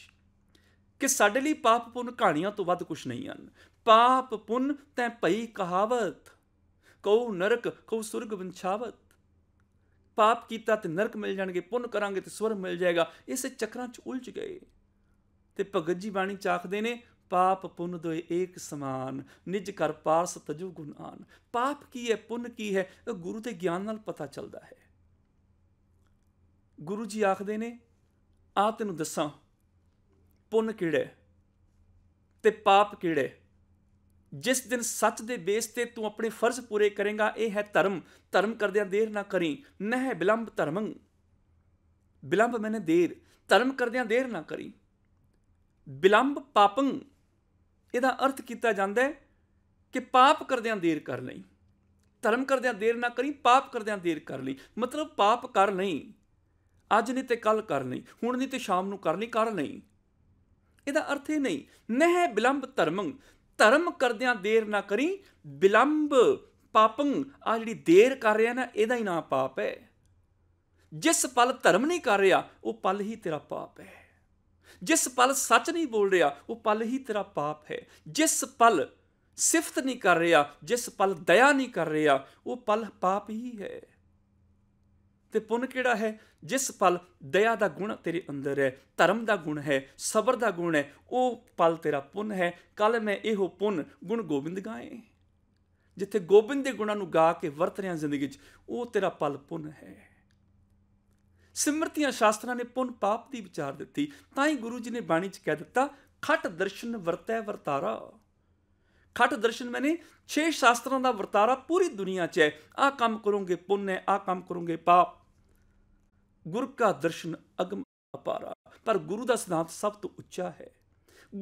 A: ਕਿ ਸਾਡੇ ਲਈ ਪਾਪ ਪੁੰਨ ਕਹਾਣੀਆਂ ਤੋਂ ਵੱਧ ਕੁਝ ਨਹੀਂ ਹਨ ਪਾਪ ਪੁੰਨ ਤੈ ਭਈ ਕਹਾਵਤ ਕਉ ਨਰਕ ਕਉ ਸੁਰਗ ਵਿੰਛਾਵਤ ਪਾਪ ਕੀਤਾ ਤੇ ਨਰਕ ਮਿਲ ਜਾਣਗੇ ਪੁੰਨ ਕਰਾਂਗੇ ਤੇ ਸਵਰਗ ਮਿਲ ਜਾਏਗਾ ਇਸੇ ਚੱਕਰਾਂ 'ਚ ਉਲਝ ਗਏ ਤੇ ਭਗਤ ਜੀ ਬਾਣੀ ਚਾਖਦੇ ਨੇ ਪਾਪ ਪੁੰਨ ਦੋਏ ਏਕ ਸਮਾਨ ਨਿਜ ਕਰ ਪਾਰਸ ਤਜੂ ਗੁਨਾਨ ਪਾਪ ਕੀ ਹੈ ਪੁੰਨ ਕੀ ਹੈ ਇਹ ਗੁਰੂ ਦੇ ਗਿਆਨ ਨਾਲ ਪਤਾ ਚੱਲਦਾ ਹੈ ਗੁਰੂ ਜੀ ਆਖਦੇ ਨੇ ਆ ਤੈਨੂੰ ਦੱਸਾਂ ਪੁੰਨ ਕਿਹੜੇ ਤੇ ਪਾਪ ਕਿਹੜੇ ਜਿਸ ਦਿਨ ਸੱਚ ਦੇ ਬੇਸ ਤੇ ਤੂੰ ਆਪਣੇ ਫਰਜ਼ ਪੂਰੇ ਕਰੇਗਾ ਇਹ ਹੈ ਧਰਮ ਧਰਮ ਕਰਦਿਆਂ ਦੇਰ ਨਾ ਕਰੀ ਨਹਿ ਬਿਲੰਬ ਧਰਮੰ ਬਿਲੰਬ ਮੈਨੇ ਦੇਰ ਧਰਮ ਕਰਦਿਆਂ ਦੇਰ ਨਾ ਕਰੀ ਬਿਲੰਬ ਪਾਪੰ ਇਹਦਾ ਅਰਥ ਕੀਤਾ ਜਾਂਦਾ ਹੈ ਕਿ ਪਾਪ ਕਰਦਿਆਂ ਦੇਰ ਕਰ ਲਈ ਧਰਮ ਕਰਦਿਆਂ ਦੇਰ ਨਾ ਕਰੀ ਪਾਪ ਕਰਦਿਆਂ ਦੇਰ ਕਰ ਲਈ ਮਤਲਬ ਪਾਪ ਕਰ ਲਈ ਅੱਜ ਨਹੀਂ ਤੇ ਕੱਲ ਕਰ ਲਈ ਹੁਣ ਨਹੀਂ ਤੇ ਸ਼ਾਮ ਨੂੰ ਕਰ ਲਈ ਕਰ ਲਈ ਇਹਦਾ ਅਰਥ ਇਹ ਨਹੀਂ ਨਹਿ ਬਿਲੰਬ ਧਰਮੰ ਧਰਮ ਕਰਦਿਆਂ ਦੇਰ ਨਾ ਕਰੀ ਬਿਲੰਬ ਪਾਪੰ ਆ ਜਿਹੜੀ ਦੇਰ ਕਰ ਰਿਹਾ ਨਾ ਇਹਦਾ ਹੀ ਨਾਮ ਪਾਪ ਹੈ ਜਿਸ ਪਲ ਧਰਮ ਨਹੀਂ ਕਰ ਰਿਹਾ ਉਹ ਪਲ ਹੀ ਤੇਰਾ ਪਾਪ ਹੈ ਜਿਸ ਪਲ ਸੱਚ ਨਹੀਂ ਬੋਲ ਰਿਹਾ ਉਹ ਪਲ ਹੀ ਤੇਰਾ ਪਾਪ ਹੈ ਜਿਸ ਪਲ ਸਿਫਤ ਨਹੀਂ ਕਰ ਰਿਹਾ ਜਿਸ ਪਲ ਦਇਆ ਨਹੀਂ ਕਰ ਰਿਹਾ ਉਹ ਪਲ ਪਾਪ ਹੀ ਹੈ ਤੇ ਪੁੰਨ ਕਿਹੜਾ ਹੈ ਜਿਸ ਪਲ ਦਇਆ ਦਾ ਗੁਣ ਤੇਰੇ ਅੰਦਰ ਹੈ ਧਰਮ ਦਾ ਗੁਣ ਹੈ ਸਬਰ ਦਾ ਗੁਣ ਹੈ ਉਹ ਪਲ ਤੇਰਾ ਪੁੰਨ ਹੈ ਕੱਲ ਮੈਂ ਇਹੋ ਪੁੰਨ ਗੁਣ ਗੋਬਿੰਦ ਗਾਏ ਜਿੱਥੇ ਗੋਬਿੰਦ ਦੇ ਗੁਣਾਂ ਨੂੰ ਗਾ ਕੇ ਵਰਤ ਰਿਆਂ ਜ਼ਿੰਦਗੀ 'ਚ ਉਹ ਤੇਰਾ ਪਲ ਪੁੰਨ ਹੈ ਸਿਮਰਤੀਆਂ ਸ਼ਾਸਤਰਾਂ ਨੇ ਪੁੰਨ ਪਾਪ ਦੀ ਵਿਚਾਰ ਦਿੱਤੀ ਤਾਂ ਹੀ ਗੁਰੂ ਜੀ ਨੇ ਬਾਣੀ 'ਚ ਕਹਿ ਦਿੱਤਾ ਖਟ ਦਰਸ਼ਨ ਵਰਤੈ ਵਰਤਾਰਾ ਖਟ ਦਰਸ਼ਨ ਮੈਨੇ ਛੇ ਸ਼ਾਸਤਰਾਂ ਦਾ ਵਰਤਾਰਾ ਪੂਰੀ ਦੁਨੀਆ 'ਚ ਹੈ ਆ ਕੰਮ ਕਰੋਗੇ ਪੁੰਨ ਹੈ ਆ ਕੰਮ ਕਰੋਗੇ ਪਾਪ ਗੁਰ ਕਾ ਦਰਸ਼ਨ ਅਗਮ ਅਪਾਰਾ ਪਰ ਗੁਰੂ ਦਾ ਸਿਧਾਂਤ ਸਭ ਤੋਂ ਉੱਚਾ ਹੈ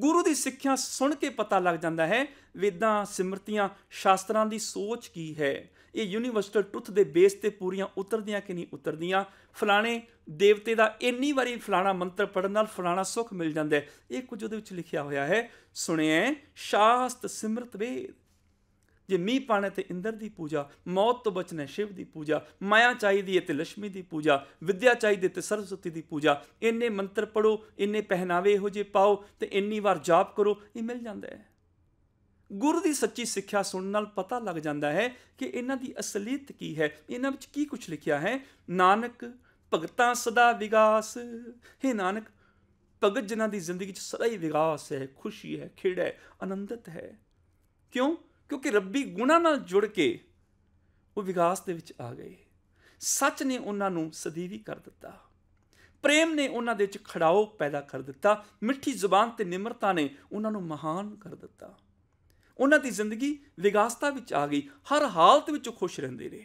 A: ਗੁਰੂ ਦੀ ਸਿੱਖਿਆ ਸੁਣ ਕੇ ਪਤਾ ਲੱਗ ਜਾਂਦਾ ਹੈ ਵੇਦਾਂ ਸਿਮਰਤੀਆਂ ਸ਼ਾਸਤਰਾਂ ਦੀ ਸੋਚ ਕੀ ਹੈ ਇਹ ਯੂਨੀਵਰਸਲ ਟੁੱਥ ਦੇ ਬੇਸ ਤੇ ਪੂਰੀਆਂ ਉਤਰਦੀਆਂ ਕਿ ਨਹੀਂ ਉਤਰਦੀਆਂ ਫਲਾਣੇ ਦੇਵਤੇ ਦਾ ਇੰਨੀ ਵਾਰੀ ਫਲਾਣਾ ਮੰਤਰ ਪੜਨ ਨਾਲ ਫਲਾਣਾ ਸੁਖ ਮਿਲ ਜਾਂਦਾ ਹੈ ਇਹ ਕੁਝ ਉਹਦੇ ਵਿੱਚ ਲਿਖਿਆ ਹੋਇਆ ਹੈ ਸੁਣਿਆ ਸ਼ਾਸਤ ਸਿਮਰਤ ਵੇਦ ਜੇ ਮੀਂਹ ਪਾਣੇ ਤੇ ਇੰਦਰ ਦੀ ਪੂਜਾ ਮੌਤ ਤੋਂ ਬਚਣੇ ਸ਼ਿਵ ਦੀ ਪੂਜਾ ਮਾਇਆ ਚਾਹੀਦੀ ਹੈ ਤੇ ਲక్ష్ਮੀ ਦੀ ਪੂਜਾ ਵਿਦਿਆ ਚਾਹੀਦੀ ਤੇ ਸਰਸਵਤੀ ਦੀ ਪੂਜਾ ਇੰਨੇ ਮੰਤਰ ਪੜੋ ਇੰਨੇ ਪਹਿਨਾਵੇ ਇਹੋ ਜੇ ਪਾਓ ਤੇ ਇੰਨੀ ਵਾਰ ਜਾਪ ਕਰੋ ਇਹ ਮਿਲ ਜਾਂਦਾ ਹੈ ਗੁਰੂ ਦੀ ਸੱਚੀ ਸਿੱਖਿਆ ਸੁਣਨ ਨਾਲ ਪਤਾ ਲੱਗ ਜਾਂਦਾ ਹੈ ਕਿ ਇਹਨਾਂ ਦੀ ਅਸਲੀਅਤ ਕੀ ਹੈ ਇਹਨਾਂ ਵਿੱਚ ਕੀ ਕੁਝ ਲਿਖਿਆ ਹੈ ਨਾਨਕ ਭਗਤਾਂ ਸਦਾ ਵਿਗਾਸ ਹੈ ਨਾਨਕ ਭਗਤ ਜਿਨ੍ਹਾਂ ਦੀ ਜ਼ਿੰਦਗੀ 'ਚ ਸਦਾ ਹੀ ਵਿਗਾਸ ਹੈ ਖੁਸ਼ੀ ਹੈ ਖੇੜਾ ਹੈ ਆਨੰਦਤ ਹੈ ਕਿਉਂ ਕਿਉਂਕਿ ਰੱਬੀ ਗੁਣਾ ਨਾਲ ਜੁੜ ਕੇ ਉਹ ਵਿਕਾਸ ਦੇ ਵਿੱਚ ਆ ਗਏ ਸੱਚ ਨੇ ਉਹਨਾਂ ਨੂੰ ਸਦੀਵੀ ਕਰ ਦਿੱਤਾ ਪ੍ਰੇਮ ਨੇ ਉਹਨਾਂ ਦੇ ਵਿੱਚ ਖੜਾਓ ਪੈਦਾ ਕਰ ਦਿੱਤਾ ਮਿੱਠੀ ਜ਼ੁਬਾਨ ਤੇ ਨਿਮਰਤਾ ਨੇ ਉਹਨਾਂ ਨੂੰ ਮਹਾਨ ਕਰ ਦਿੱਤਾ ਉਹਨਾਂ ਦੀ ਜ਼ਿੰਦਗੀ ਵਿਗਾਸਤਾ ਵਿੱਚ ਆ ਗਈ ਹਰ ਹਾਲਤ ਵਿੱਚ ਖੁਸ਼ ਰਹਿੰਦੇ ਨੇ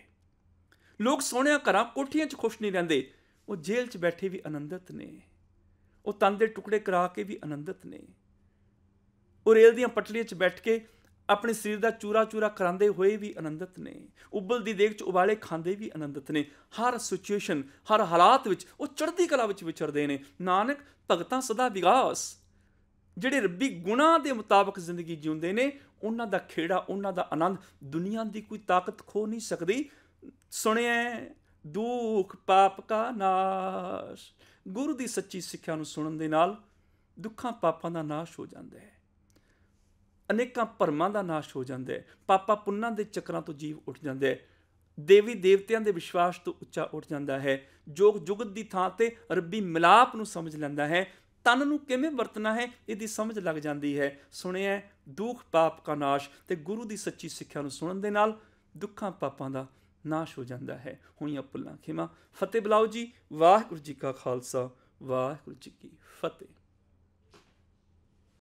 A: ਲੋਕ ਸੋਹਣਿਆ ਘਰਾਂ ਕੋਠੀਆਂ 'ਚ ਖੁਸ਼ ਨਹੀਂ ਰਹਿੰਦੇ ਉਹ ਜੇਲ੍ਹ 'ਚ ਬੈਠੇ ਵੀ ਆਨੰਦਿਤ ਨੇ ਉਹ ਤਨ ਦੇ ਟੁਕੜੇ ਕਰਾ ਕੇ ਵੀ ਆਨੰਦਿਤ ਨੇ ਉਹ ਰੇਲ ਦੀਆਂ ਪਟੜੀਆਂ 'ਚ ਬੈਠ ਕੇ ਆਪਣੇ ਸਰੀਰ ਦਾ ਚੂਰਾ ਚੂਰਾ ਕਰਾਂਦੇ ਹੋਏ ਵੀ ਆਨੰਦਿਤ ਨੇ ਉਬਲਦੀ ਦੇਖ ਚ ਉਬਾਲੇ ਖਾਂਦੇ ਵੀ ਆਨੰਦਿਤ ਨੇ ਹਰ ਸਿਚੁਏਸ਼ਨ ਹਰ ਹਾਲਾਤ ਵਿੱਚ ਉਹ ਚੜ੍ਹਦੀ ਕਲਾ ਵਿੱਚ ਵਿਚਰਦੇ ਨੇ ਨਾਨਕ ਭਗਤਾਂ ਸਦਾ ਵਿਗਾਸ ਜਿਹੜੇ ਰੱਬੀ ਗੁਣਾ ਦੇ ਮੁਤਾਬਕ ਜ਼ਿੰਦਗੀ ਜਿਉਂਦੇ ਨੇ ਉਹਨਾਂ ਦਾ ਖੇੜਾ ਉਹਨਾਂ ਦਾ ਆਨੰਦ ਦੁਨੀਆ ਦੀ ਕੋਈ ਤਾਕਤ ਖੋ ਨਹੀਂ ਸਕਦੀ ਸੁਣਿਆ ਦੁੱਖ ਪਾਪ ਕਾ ਨਾਸ਼ ਗੁਰੂ ਦੀ ਸੱਚੀ ਸਿੱਖਿਆ ਨੂੰ ਸੁਣਨ ਦੇ ਨਾਲ ਦੁੱਖਾਂ ਪਾਪਾਂ ਦਾ ਨਾਸ਼ ਹੋ ਜਾਂਦਾ ਹੈ ਅਨੇਕਾਂ ਪਰਮਾਂ ਦਾ ਨਾਸ਼ ਹੋ ਜਾਂਦਾ ਹੈ ਪਾਪਾ ਪੁੰਨਾਂ ਦੇ ਚੱਕਰਾਂ ਤੋਂ ਜੀਵ ਉੱਠ ਜਾਂਦਾ ਹੈ ਦੇਵੀ ਦੇਵਤਿਆਂ ਦੇ ਵਿਸ਼ਵਾਸ ਤੋਂ ਉੱਚਾ ਉੱਠ ਜਾਂਦਾ ਹੈ ਜੋਗ ਜੁਗਤ ਦੀ ਥਾਂ ਤੇ ਰੱਬੀ ਮਿਲਾਪ ਨੂੰ ਸਮਝ ਲੈਂਦਾ ਹੈ ਤਨ ਨੂੰ ਕਿਵੇਂ ਵਰਤਣਾ ਹੈ ਇਹਦੀ ਸਮਝ ਲੱਗ ਜਾਂਦੀ ਹੈ ਸੁਣਿਆ ਦੁੱਖ ਪਾਪ ਦਾ ਨਾਸ਼ ਤੇ ਗੁਰੂ ਦੀ ਸੱਚੀ ਸਿੱਖਿਆ ਨੂੰ ਸੁਣਨ ਦੇ ਨਾਲ ਦੁੱਖਾਂ ਪਾਪਾਂ ਦਾ ਨਾਸ਼ ਹੋ ਜਾਂਦਾ ਹੈ ਹੋਈਆਂ ਪੁੱਲਾਂ ਖਿਮਾ ਫਤਿਹ ਬਲਾਉ ਜੀ ਵਾਹਿਗੁਰੂ ਜੀ ਕਾ ਖਾਲਸਾ ਵਾਹਿਗੁਰੂ ਜੀ ਕੀ ਫਤਿਹ